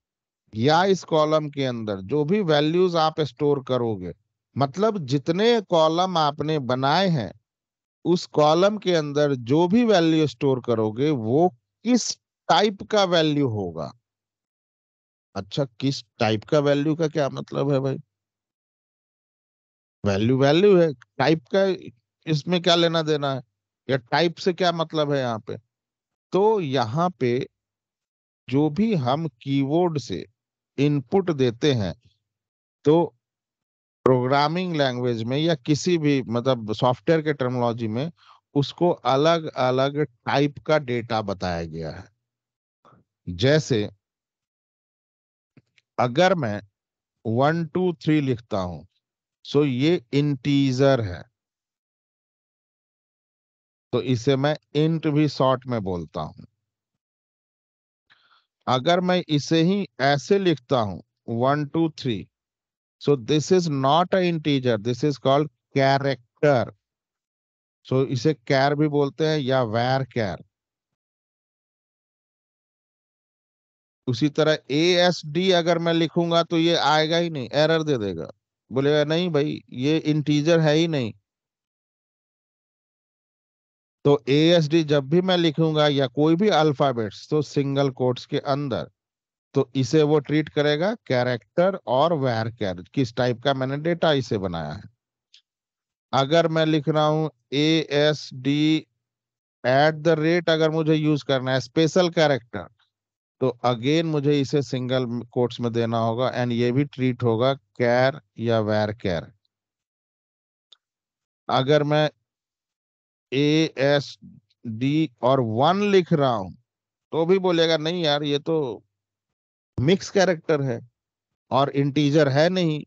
या इस कॉलम के अंदर जो भी वैल्यूज आप स्टोर करोगे मतलब जितने कॉलम आपने बनाए हैं उस कॉलम के अंदर जो भी वैल्यू स्टोर करोगे वो किस टाइप का वैल्यू होगा अच्छा किस टाइप का वैल्यू का क्या मतलब है भाई वैल्यू वैल्यू है टाइप का इसमें क्या लेना देना है या टाइप से क्या मतलब है यहाँ पे तो यहाँ पे जो भी हम कीबोर्ड से इनपुट देते हैं तो प्रोग्रामिंग लैंग्वेज में या किसी भी मतलब सॉफ्टवेयर के टर्मोलॉजी में उसको अलग अलग टाइप का डेटा बताया गया है जैसे अगर मैं वन टू थ्री लिखता हूं सो ये इंटीजर है तो इसे मैं इंट भी शॉर्ट में बोलता हूं अगर मैं इसे ही ऐसे लिखता हूं one two three So this is not a integer. This is called character. So इसे कैर भी बोलते हैं या वैर कैर उसी तरह ए एस डी अगर मैं लिखूंगा तो ये आएगा ही नहीं एरर दे देगा bhai नहीं भाई ये इंटीजर है ही नहीं तो ए एस डी जब भी मैं लिखूंगा या कोई भी अल्फाबेट्स तो सिंगल कोट्स के अंदर तो इसे वो ट्रीट करेगा कैरेक्टर और वेर कैर किस टाइप का मैंने डेटा इसे बनाया है अगर मैं लिख रहा हूं A S D at the rate अगर मुझे यूज करना है स्पेशल कैरेक्टर तो अगेन मुझे इसे सिंगल कोट्स में देना होगा एंड ये भी ट्रीट होगा कैर या वेर कैर अगर मैं ए एस डी और वन लिख रहा हूं तो भी बोलेगा नहीं यार ये तो मिक्स कैरेक्टर है और इंटीजर है नहीं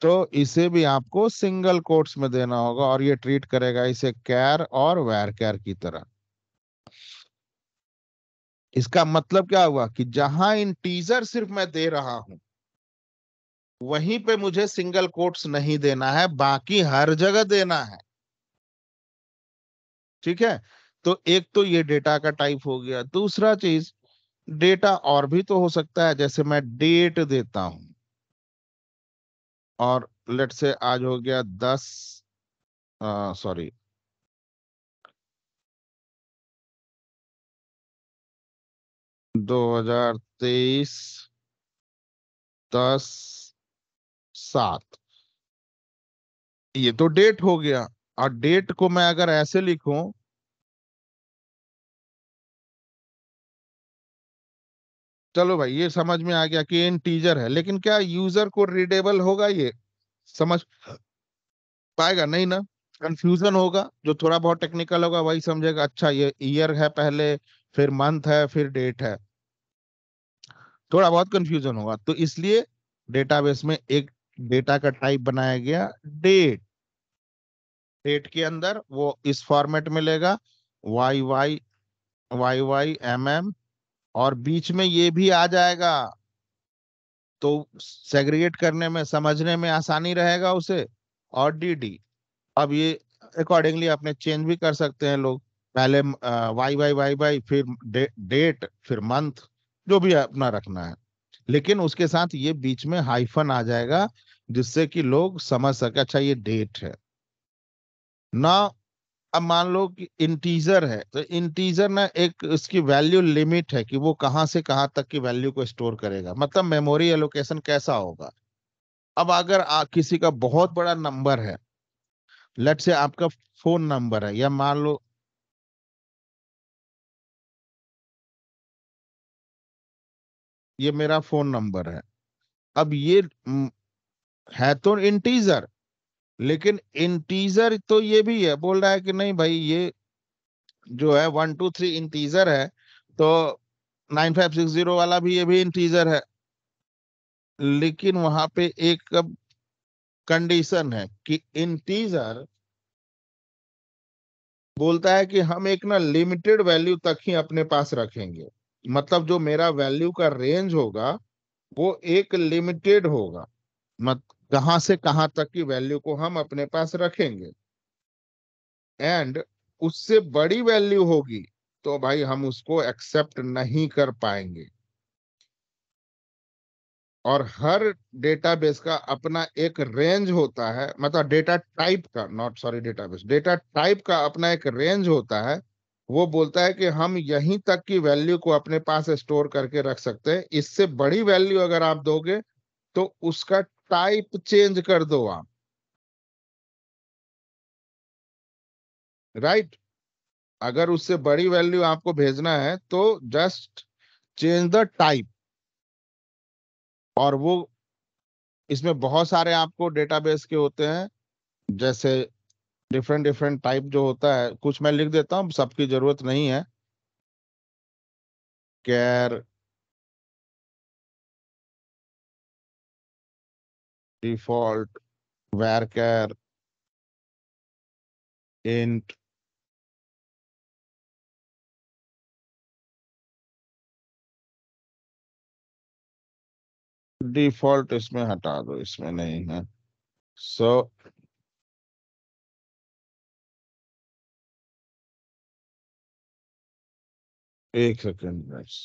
तो इसे भी आपको सिंगल कोट्स में देना होगा और ये ट्रीट करेगा इसे कैर और वैर कैर की तरह इसका मतलब क्या हुआ कि जहां इंटीजर सिर्फ मैं दे रहा हूं वहीं पे मुझे सिंगल कोट्स नहीं देना है बाकी हर जगह देना है ठीक है तो एक तो ये डेटा का टाइप हो गया दूसरा चीज डेटा और भी तो हो सकता है जैसे मैं डेट देता हूं और लेट से आज हो गया दस सॉरी दो हजार तेईस दस सात ये तो डेट हो गया और डेट को मैं अगर ऐसे लिखूं चलो भाई ये समझ में आ गया कि इंटीजर है लेकिन क्या यूजर को रीडेबल होगा ये समझ पाएगा नहीं ना कंफ्यूजन होगा जो थोड़ा बहुत टेक्निकल होगा वही समझेगा अच्छा ये ईयर है पहले फिर मंथ है फिर डेट है थोड़ा बहुत कंफ्यूजन होगा तो इसलिए डेटाबेस में एक डेटा का टाइप बनाया गया डेट डेट के अंदर वो इस फॉर्मेट में लेगा Y Y Y Y M M और बीच में ये भी आ जाएगा तो सेग्रीगेट करने में समझने में आसानी रहेगा उसे और डी डी अब ये अकॉर्डिंगली अपने चेंज भी कर सकते हैं लोग पहले वाई वाई वाई वाई फिर डे, डेट फिर मंथ जो भी अपना रखना है लेकिन उसके साथ ये बीच में हाइफन आ जाएगा जिससे कि लोग समझ सके अच्छा ये डेट है ना अब मान लो कि इंटीजर है तो इंटीजर ना एक उसकी वैल्यू लिमिट है कि वो कहां से कहां तक की वैल्यू को स्टोर करेगा मतलब मेमोरी एलोकेशन कैसा होगा अब अगर आ, किसी का बहुत बड़ा नंबर है लेट से आपका फोन नंबर है या मान लो ये मेरा फोन नंबर है अब ये हम्म, है तो इंटीजर लेकिन इंटीजर तो ये भी है बोल रहा है कि नहीं भाई ये जो है वन टू थ्री इंटीजर है तो नाइन फाइव सिक्स जीरो वाला भी ये भी इंटीजर है लेकिन वहां पे एक कंडीशन है कि इंटीजर बोलता है कि हम एक ना लिमिटेड वैल्यू तक ही अपने पास रखेंगे मतलब जो मेरा वैल्यू का रेंज होगा वो एक लिमिटेड होगा मत कहां से कहां तक की वैल्यू को हम अपने पास रखेंगे एंड उससे बड़ी वैल्यू होगी तो भाई हम उसको एक्सेप्ट नहीं कर पाएंगे और हर डेटाबेस का अपना एक रेंज होता है मतलब डेटा टाइप का not sorry database data type का अपना एक रेंज होता है वो बोलता है कि हम यहीं तक की वैल्यू को अपने पास स्टोर करके रख सकते हैं इससे बड़ी वैल्यू अगर आप दोगे तो उसका टाइप चेंज कर दो आप राइट right? अगर उससे बड़ी वैल्यू आपको भेजना है तो जस्ट चेंज द टाइप और वो इसमें बहुत सारे आपको डेटाबेस के होते हैं जैसे डिफरेंट डिफरेंट टाइप जो होता है कुछ मैं लिख देता हूं सबकी जरूरत नहीं है char default varchar int default इसमें हटा दो इसमें नहीं है सो so, एक सेकेंड बस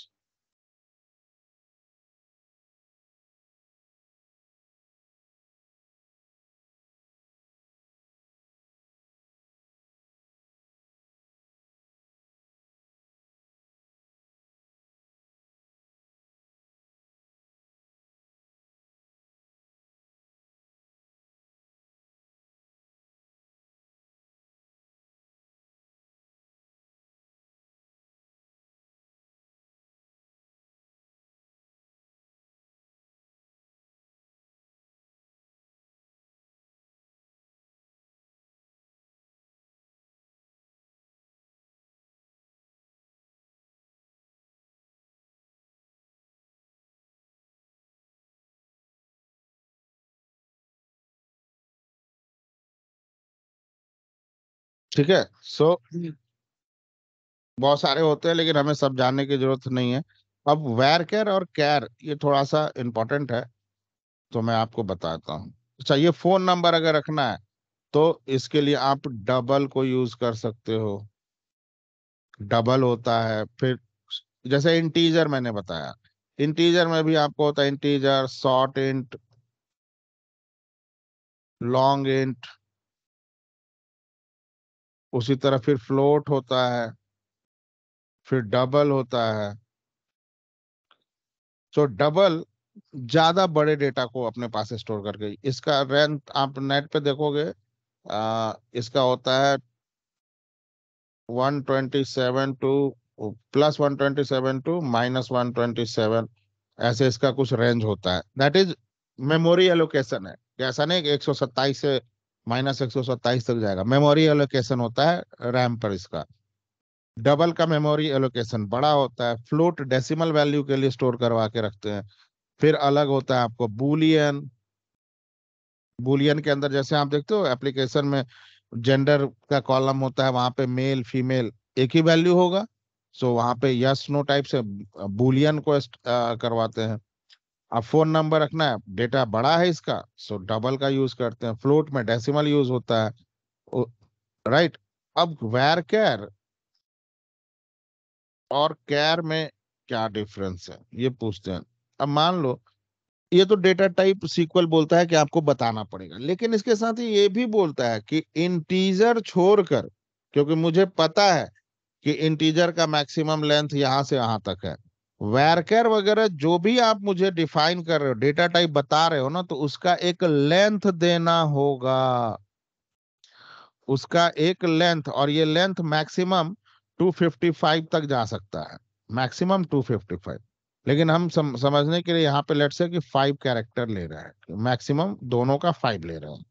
ठीक है सो so, हम्म। बहुत सारे होते हैं लेकिन हमें सब जानने की जरूरत नहीं है अब वेयर केयर और केयर ये थोड़ा सा इम्पोर्टेंट है तो मैं आपको बताता हूँ अच्छा ये फोन नंबर अगर रखना है तो इसके लिए आप डबल को यूज कर सकते हो डबल होता है फिर जैसे इंटीजर मैंने बताया इंटीजर में भी आपको होता है integer short int long int उसी तरह फिर फ्लोट होता है फिर डबल होता है तो डबल ज्यादा बड़े डेटा को अपने पास स्टोर करके इसका रेंथ आप नेट पे देखोगे आ, इसका होता है 127 टू प्लस 127 टू माइनस 127 ऐसे इसका कुछ रेंज होता है दैट इज मेमोरी एलोकेशन है ऐसा नहीं कि एक से माइनस एक तक जाएगा मेमोरी एलोकेशन होता है रैम पर इसका डबल का मेमोरी एलोकेशन बड़ा होता है फ्लोट डेसिमल वैल्यू के लिए स्टोर करवा के रखते हैं फिर अलग होता है आपको बुलियन बुलियन के अंदर जैसे आप देखते हो एप्लीकेशन में जेंडर का कॉलम होता है वहां पे मेल फीमेल एक ही वैल्यू होगा सो वहां पे यस नो टाइप से बुलियन को आ, uh, करवाते हैं अब फोन नंबर रखना है डेटा बड़ा है इसका सो डबल का यूज करते हैं फ्लोट में डेसिमल यूज होता है राइट अब वेर कैर और कैर में क्या डिफरेंस है ये पूछते हैं अब मान लो ये तो डेटा टाइप सीक्वल बोलता है कि आपको बताना पड़ेगा लेकिन इसके साथ ही ये भी बोलता है कि इंटीजर छोड़कर क्योंकि मुझे पता है कि इंटीजर का मैक्सिमम लेंथ यहां से यहां तक है वैरकेर वगैरह जो भी आप मुझे डिफाइन कर रहे हो डेटा टाइप बता रहे हो ना तो उसका एक लेंथ देना होगा उसका एक लेंथ और ये लेंथ मैक्सिमम 255 तक जा सकता है मैक्सिमम 255 लेकिन हम सम, समझने के लिए यहाँ पे लेट से कि फाइव कैरेक्टर ले रहे हैं मैक्सिमम दोनों का फाइव ले रहे हैं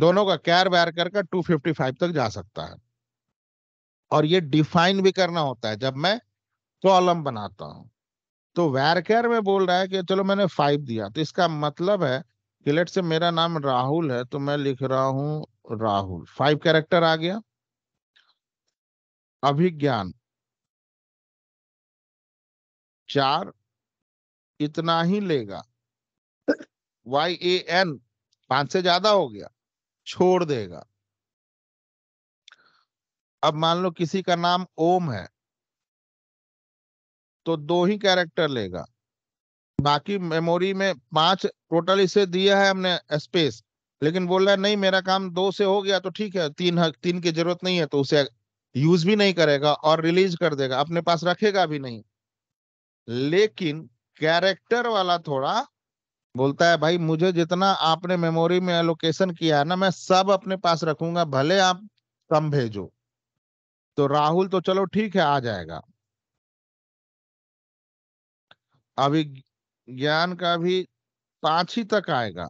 दोनों का कैर वैरकर का 255 तक जा सकता है और ये डिफाइन भी करना होता है जब मैं कॉलम बनाता हूं तो वैरकेयर में बोल रहा है कि चलो मैंने फाइव दिया तो इसका मतलब है कि लेट से मेरा नाम राहुल है तो मैं लिख रहा हूं राहुल फाइव कैरेक्टर आ गया अभिज्ञान चार इतना ही लेगा वाई ए एन पांच से ज्यादा हो गया छोड़ देगा अब मान लो किसी का नाम ओम है तो दो ही कैरेक्टर लेगा बाकी मेमोरी में पांच टोटल इसे दिया है हमने स्पेस लेकिन बोल रहा है नहीं मेरा काम दो से हो गया तो ठीक है तीन हक तीन की जरूरत नहीं है तो उसे यूज भी नहीं करेगा और रिलीज कर देगा अपने पास रखेगा भी नहीं लेकिन कैरेक्टर वाला थोड़ा बोलता है भाई मुझे जितना आपने मेमोरी में एलोकेशन किया है ना मैं सब अपने पास रखूंगा भले आप कम भेजो तो राहुल तो चलो ठीक है आ जाएगा अभी ज्ञान का भी पांच ही तक आएगा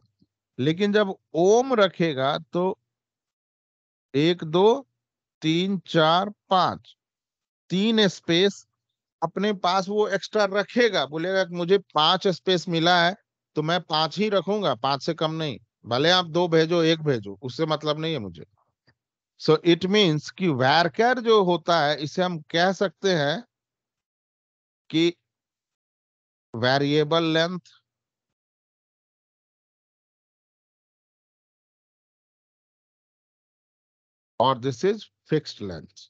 लेकिन जब ओम रखेगा तो एक दो तीन चार पांच तीन स्पेस अपने पास वो एक्स्ट्रा रखेगा बोलेगा कि मुझे पांच स्पेस मिला है तो मैं पांच ही रखूंगा पांच से कम नहीं भले आप दो भेजो एक भेजो उससे मतलब नहीं है मुझे सो इट मीन्स कि वैरकर जो होता है इसे हम कह सकते हैं कि variable length or this is fixed length.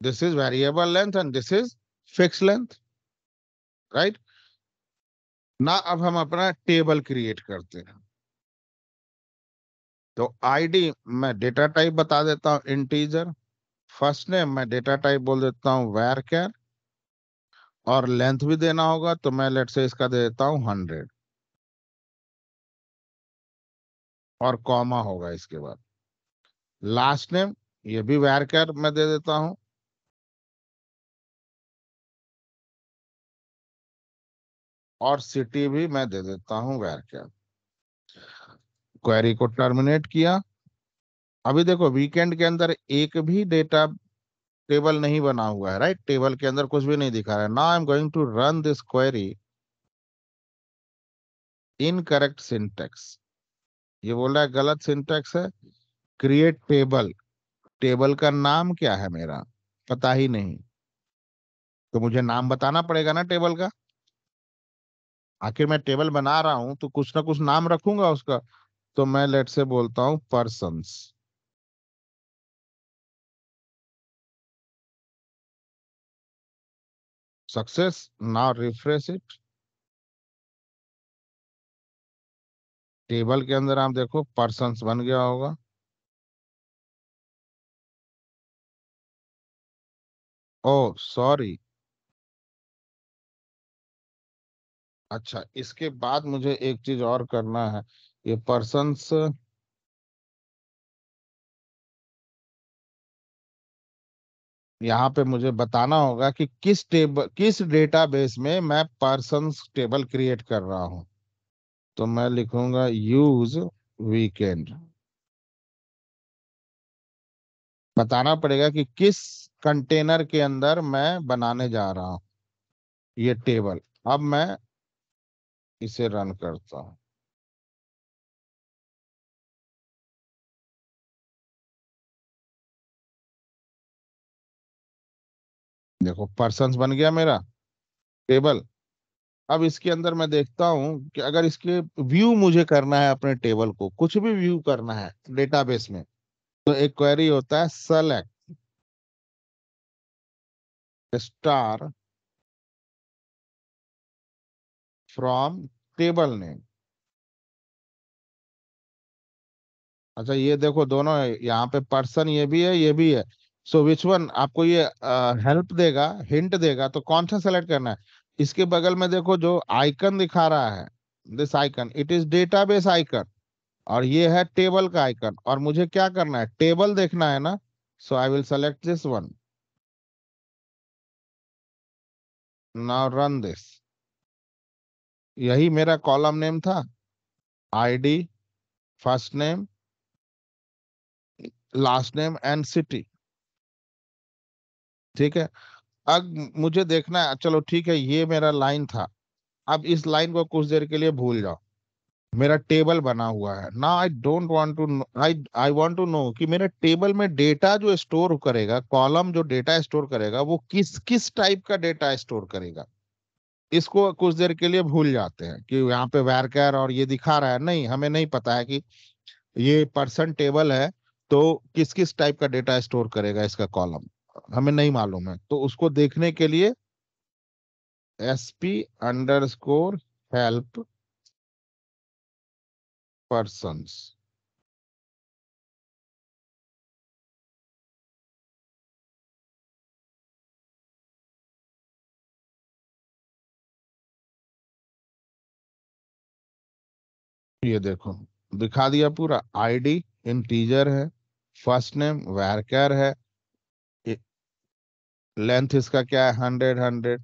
This is variable length and this is fixed length, right? ना अब हम अपना टेबल क्रिएट करते हैं तो आईडी मैं डेटा टाइप बता देता हूं इंटीजर फर्स्ट नेम मैं डेटा टाइप बोल देता हूँ वेर कैर और लेंथ भी देना होगा तो मैं लेट से इसका दे देता हूँ हंड्रेड और कॉमा होगा इसके बाद लास्ट नेम ये भी वेर कैर मैं दे देता हूँ और सिटी भी मैं दे देता हूँ वेर कैर क्वेरी को टर्मिनेट किया अभी देखो वीकेंड के अंदर एक भी डेटा टेबल नहीं बना हुआ है राइट टेबल के अंदर कुछ भी नहीं दिखा रहा है ना I am going to run this query incorrect syntax ये बोल रहा है गलत सिंटेक्स है क्रिएट टेबल टेबल का नाम क्या है मेरा पता ही नहीं तो मुझे नाम बताना पड़ेगा ना टेबल का आखिर मैं टेबल बना रहा हूं तो कुछ ना कुछ नाम रखूंगा उसका तो मैं लेट से बोलता हूं persons success. Now refresh it. Table के अंदर आप देखो पर्सन बन गया होगा ओ oh, सॉरी अच्छा इसके बाद मुझे एक चीज और करना है ये पर्सनस यहाँ पे मुझे बताना होगा कि किस टेबल किस डेटाबेस में मैं पर्सन टेबल क्रिएट कर रहा हूं तो मैं लिखूंगा यूज वीकेंड बताना पड़ेगा कि किस कंटेनर के अंदर मैं बनाने जा रहा हूं ये टेबल अब मैं इसे रन करता हूं देखो पर्सन बन गया मेरा टेबल अब इसके अंदर मैं देखता हूं कि अगर इसके व्यू मुझे करना है अपने टेबल को कुछ भी व्यू करना है डेटाबेस में तो एक क्वेरी होता है select star from table name अच्छा ये देखो दोनों यहाँ पे पर्सन ये भी है ये भी है सो विच वन आपको ये हेल्प देगा हिंट देगा तो कौन सा सेलेक्ट करना है इसके बगल में देखो जो आइकन दिखा रहा है this icon it is database icon और ये है टेबल का आइकन और मुझे क्या करना है टेबल देखना है ना so I will select this one now run this यही मेरा कॉलम नेम था ID first name last name and city ठीक है अब मुझे देखना है चलो ठीक है ये मेरा लाइन था अब इस लाइन को कुछ देर के लिए भूल जाओ मेरा टेबल बना हुआ है ना I don't want to I I want to know कि मेरे टेबल में डेटा जो स्टोर करेगा कॉलम जो डेटा स्टोर करेगा वो किस किस टाइप का डेटा स्टोर करेगा इसको कुछ देर के लिए भूल जाते हैं कि यहाँ पे कैर और ये दिखा रहा है नहीं हमें नहीं पता है कि ये पर्सन टेबल है तो किस किस टाइप का डेटा स्टोर करेगा इसका कॉलम हमें नहीं मालूम है तो उसको देखने के लिए S P underscore help person ये देखो दिखा दिया पूरा आईडी इंटीजर है फर्स्ट नेम वैरकर है लेंथ इसका क्या है हंड्रेड हंड्रेड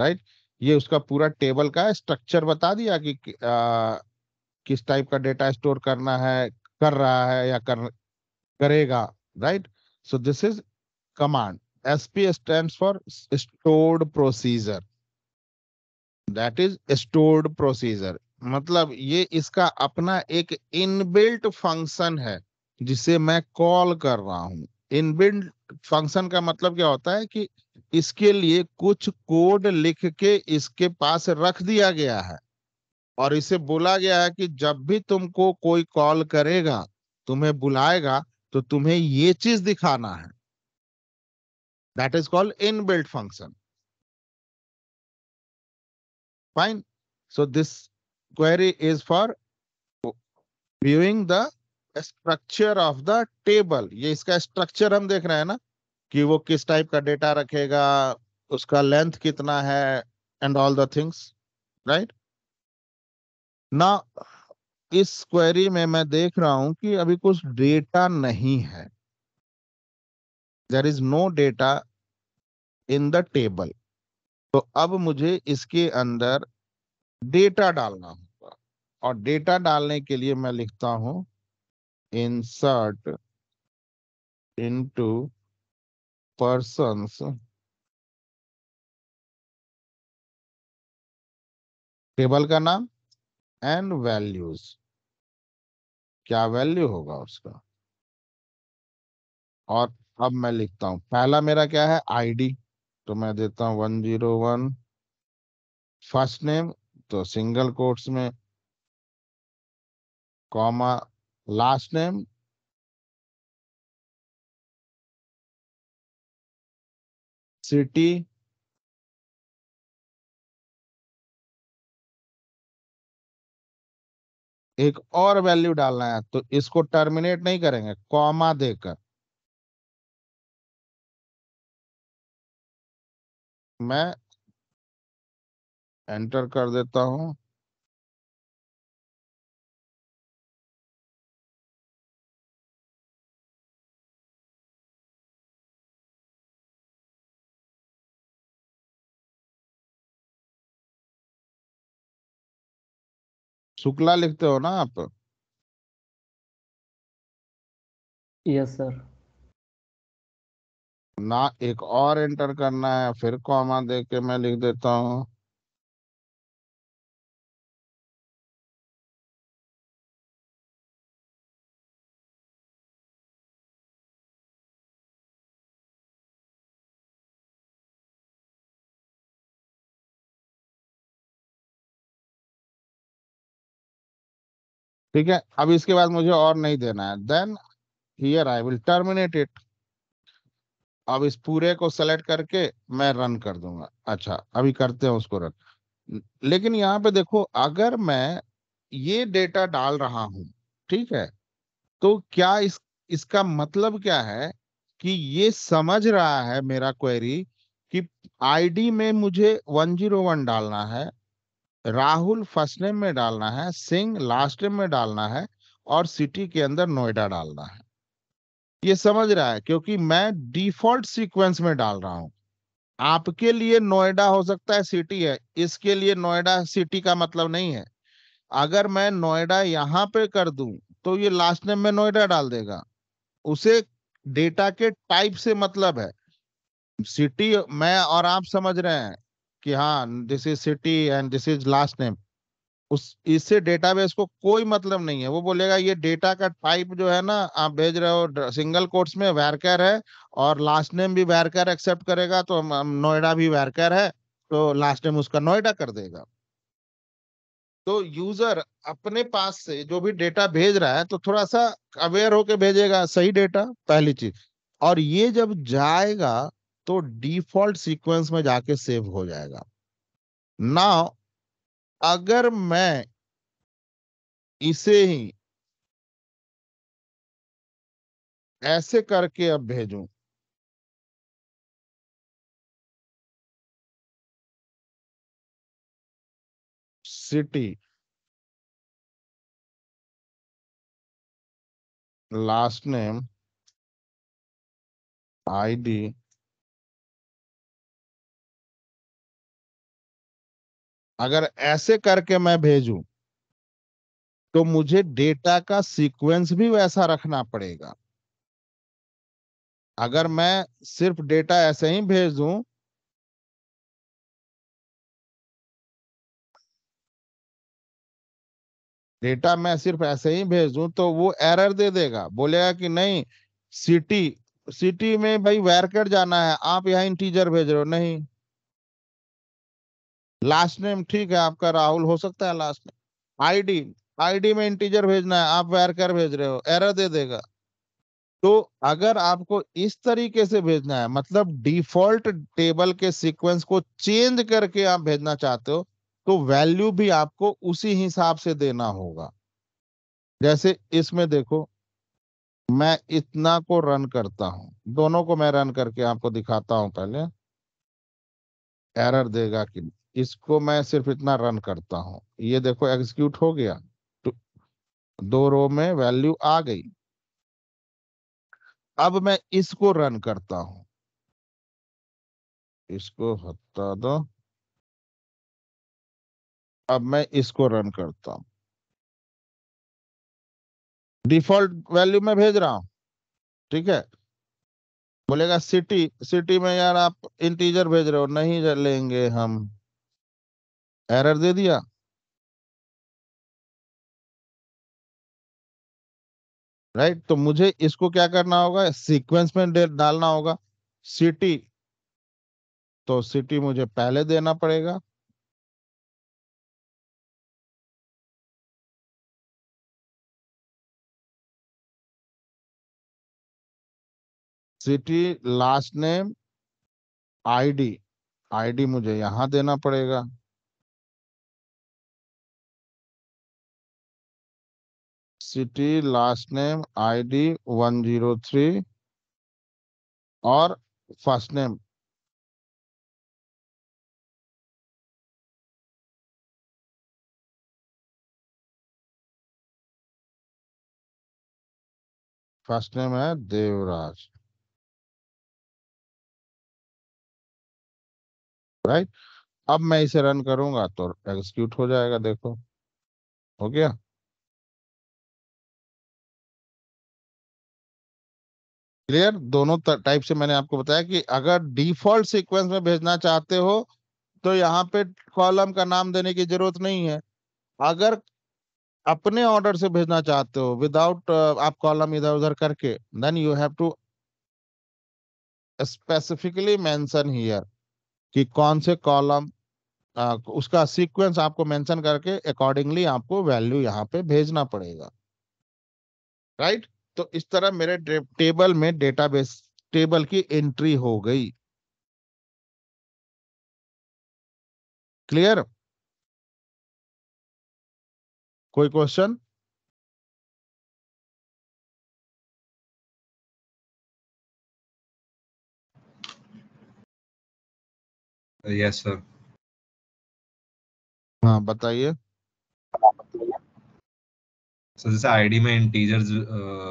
राइट ये उसका पूरा टेबल का स्ट्रक्चर बता दिया कि आ, किस टाइप का डेटा स्टोर करना है कर रहा है या कर करेगा right so this is command S P stand for stored procedure that is stored procedure मतलब ये इसका अपना एक इनबिल्ट फंक्शन है जिसे मैं कॉल कर रहा हूं इनबिल्ड फंक्शन का मतलब क्या होता है कि इसके लिए कुछ कोड लिख के इसके पास रख दिया गया है और इसे बोला गया है कि जब भी तुमको कोई कॉल करेगा तुम्हें बुलाएगा तो तुम्हें ये चीज दिखाना है that is called inbuilt function fine so this query is for viewing the structure of the table ये इसका स्ट्रक्चर हम देख रहे हैं ना कि वो किस टाइप का डेटा रखेगा उसका लेंथ कितना है and all the things right ना इस क्वेरी में मैं देख रहा हूं कि अभी कुछ डेटा नहीं है there is no data in the table तो अब मुझे इसके अंदर डेटा डालना होगा और डेटा डालने के लिए मैं लिखता हूं insert into persons टेबल का नाम एंड वैल्यूज क्या वैल्यू होगा उसका और अब मैं लिखता हूं पहला मेरा क्या है आईडी तो मैं देता हूं one zero one first name तो सिंगल कोर्ट्स में कॉमा last name city एक और वैल्यू डालना है तो इसको टर्मिनेट नहीं करेंगे कॉमा देकर मैं एंटर कर देता हूं शुक्ला लिखते हो ना आप यस सर ना एक और एंटर करना है फिर कॉमा दे के मैं लिख देता हूं ठीक है अब इसके बाद मुझे और नहीं देना है then here I will terminate it अब इस पूरे को सेलेक्ट करके मैं रन कर दूंगा अच्छा अभी करते हैं उसको रन लेकिन यहाँ पे देखो अगर मैं ये डेटा डाल रहा हूं ठीक है तो क्या इस इसका मतलब क्या है कि ये समझ रहा है मेरा क्वेरी कि आईडी में मुझे 101 डालना है राहुल फर्स्ट नेम में डालना है सिंह लास्ट नेम में डालना है और सिटी के अंदर नोएडा डालना है ये समझ रहा है क्योंकि मैं डिफॉल्ट सीक्वेंस में डाल रहा हूं आपके लिए नोएडा हो सकता है सिटी है इसके लिए नोएडा सिटी का मतलब नहीं है अगर मैं नोएडा यहां पे कर दूं तो ये लास्ट नेम में नोएडा डाल देगा उसे डेटा के टाइप से मतलब है सिटी मैं और आप समझ रहे हैं कि हाँ this is city and this is last name उस इससे डेटाबेस को कोई मतलब नहीं है वो बोलेगा ये डेटा का टाइप जो है ना आप भेज रहे हो सिंगल कोर्ट्स में वैरकर है और लास्ट नेम भी वैरकर एक्सेप्ट करेगा तो नोएडा भी वैरकर है तो लास्ट नेम उसका नोएडा कर देगा तो यूजर अपने पास से जो भी डेटा भेज रहा है तो थोड़ा सा अवेयर होके भेजेगा सही डेटा पहली चीज और ये जब जाएगा तो डिफॉल्ट सीक्वेंस में जाके सेव हो जाएगा ना अगर मैं इसे ही ऐसे करके अब भेजूं सिटी लास्ट नेम आईडी अगर ऐसे करके मैं भेजूं तो मुझे डेटा का सीक्वेंस भी वैसा रखना पड़ेगा अगर मैं सिर्फ डेटा ऐसे ही भेज दू डेटा मैं सिर्फ ऐसे ही भेज दू तो वो एरर दे देगा बोलेगा कि नहीं सिटी सिटी में भाई वैरकेट जाना है आप यहां इंटीजर भेज रहे हो नहीं लास्ट नेम ठीक है आपका राहुल हो सकता है लास्ट नेम आईडी आईडी में इंटीजर भेजना है आप कर भेज रहे हो एरर दे देगा तो अगर आपको इस तरीके से भेजना है मतलब डिफॉल्ट टेबल के सीक्वेंस को चेंज करके आप भेजना चाहते हो तो वैल्यू भी आपको उसी हिसाब से देना होगा जैसे इसमें देखो मैं इतना को रन करता हूं दोनों को मैं रन करके आपको दिखाता हूं पहले एरर देगा कि नहीं इसको मैं सिर्फ इतना रन करता हूं ये देखो एग्जीक्यूट हो गया तो दो रो में वैल्यू आ गई अब मैं इसको रन करता हूं इसको हटा दो अब मैं इसको रन करता हूं डिफॉल्ट वैल्यू में भेज रहा हूं ठीक है बोलेगा सिटी सिटी में यार आप इंटीजर भेज रहे हो नहीं लेंगे हम एरर दे दिया राइट right? तो मुझे इसको क्या करना होगा सीक्वेंस में डालना होगा सिटी तो सिटी मुझे पहले देना पड़ेगा city last name ID ID मुझे यहां देना पड़ेगा city last name ID three और फर्स्ट नेम फर्स्ट नेम है देवराज राइट right? अब मैं इसे रन करूंगा तो एग्जीक्यूट हो जाएगा देखो हो गया क्लियर दोनों टाइप से मैंने आपको बताया कि अगर डिफॉल्ट सीक्वेंस में भेजना चाहते हो तो यहाँ पे कॉलम का नाम देने की जरूरत नहीं है अगर अपने ऑर्डर से भेजना चाहते हो विदाउट uh, आप कॉलम इधर उधर करके then you have to specifically mention here कि कौन से कॉलम uh, उसका सीक्वेंस आपको मेंशन करके अकॉर्डिंगली आपको वैल्यू यहाँ पे भेजना पड़ेगा राइट right? तो इस तरह मेरे टेबल में डेटाबेस टेबल की एंट्री हो गई क्लियर कोई क्वेश्चन यस सर हाँ बताइए सर जैसे आईडी में इंटीजर्स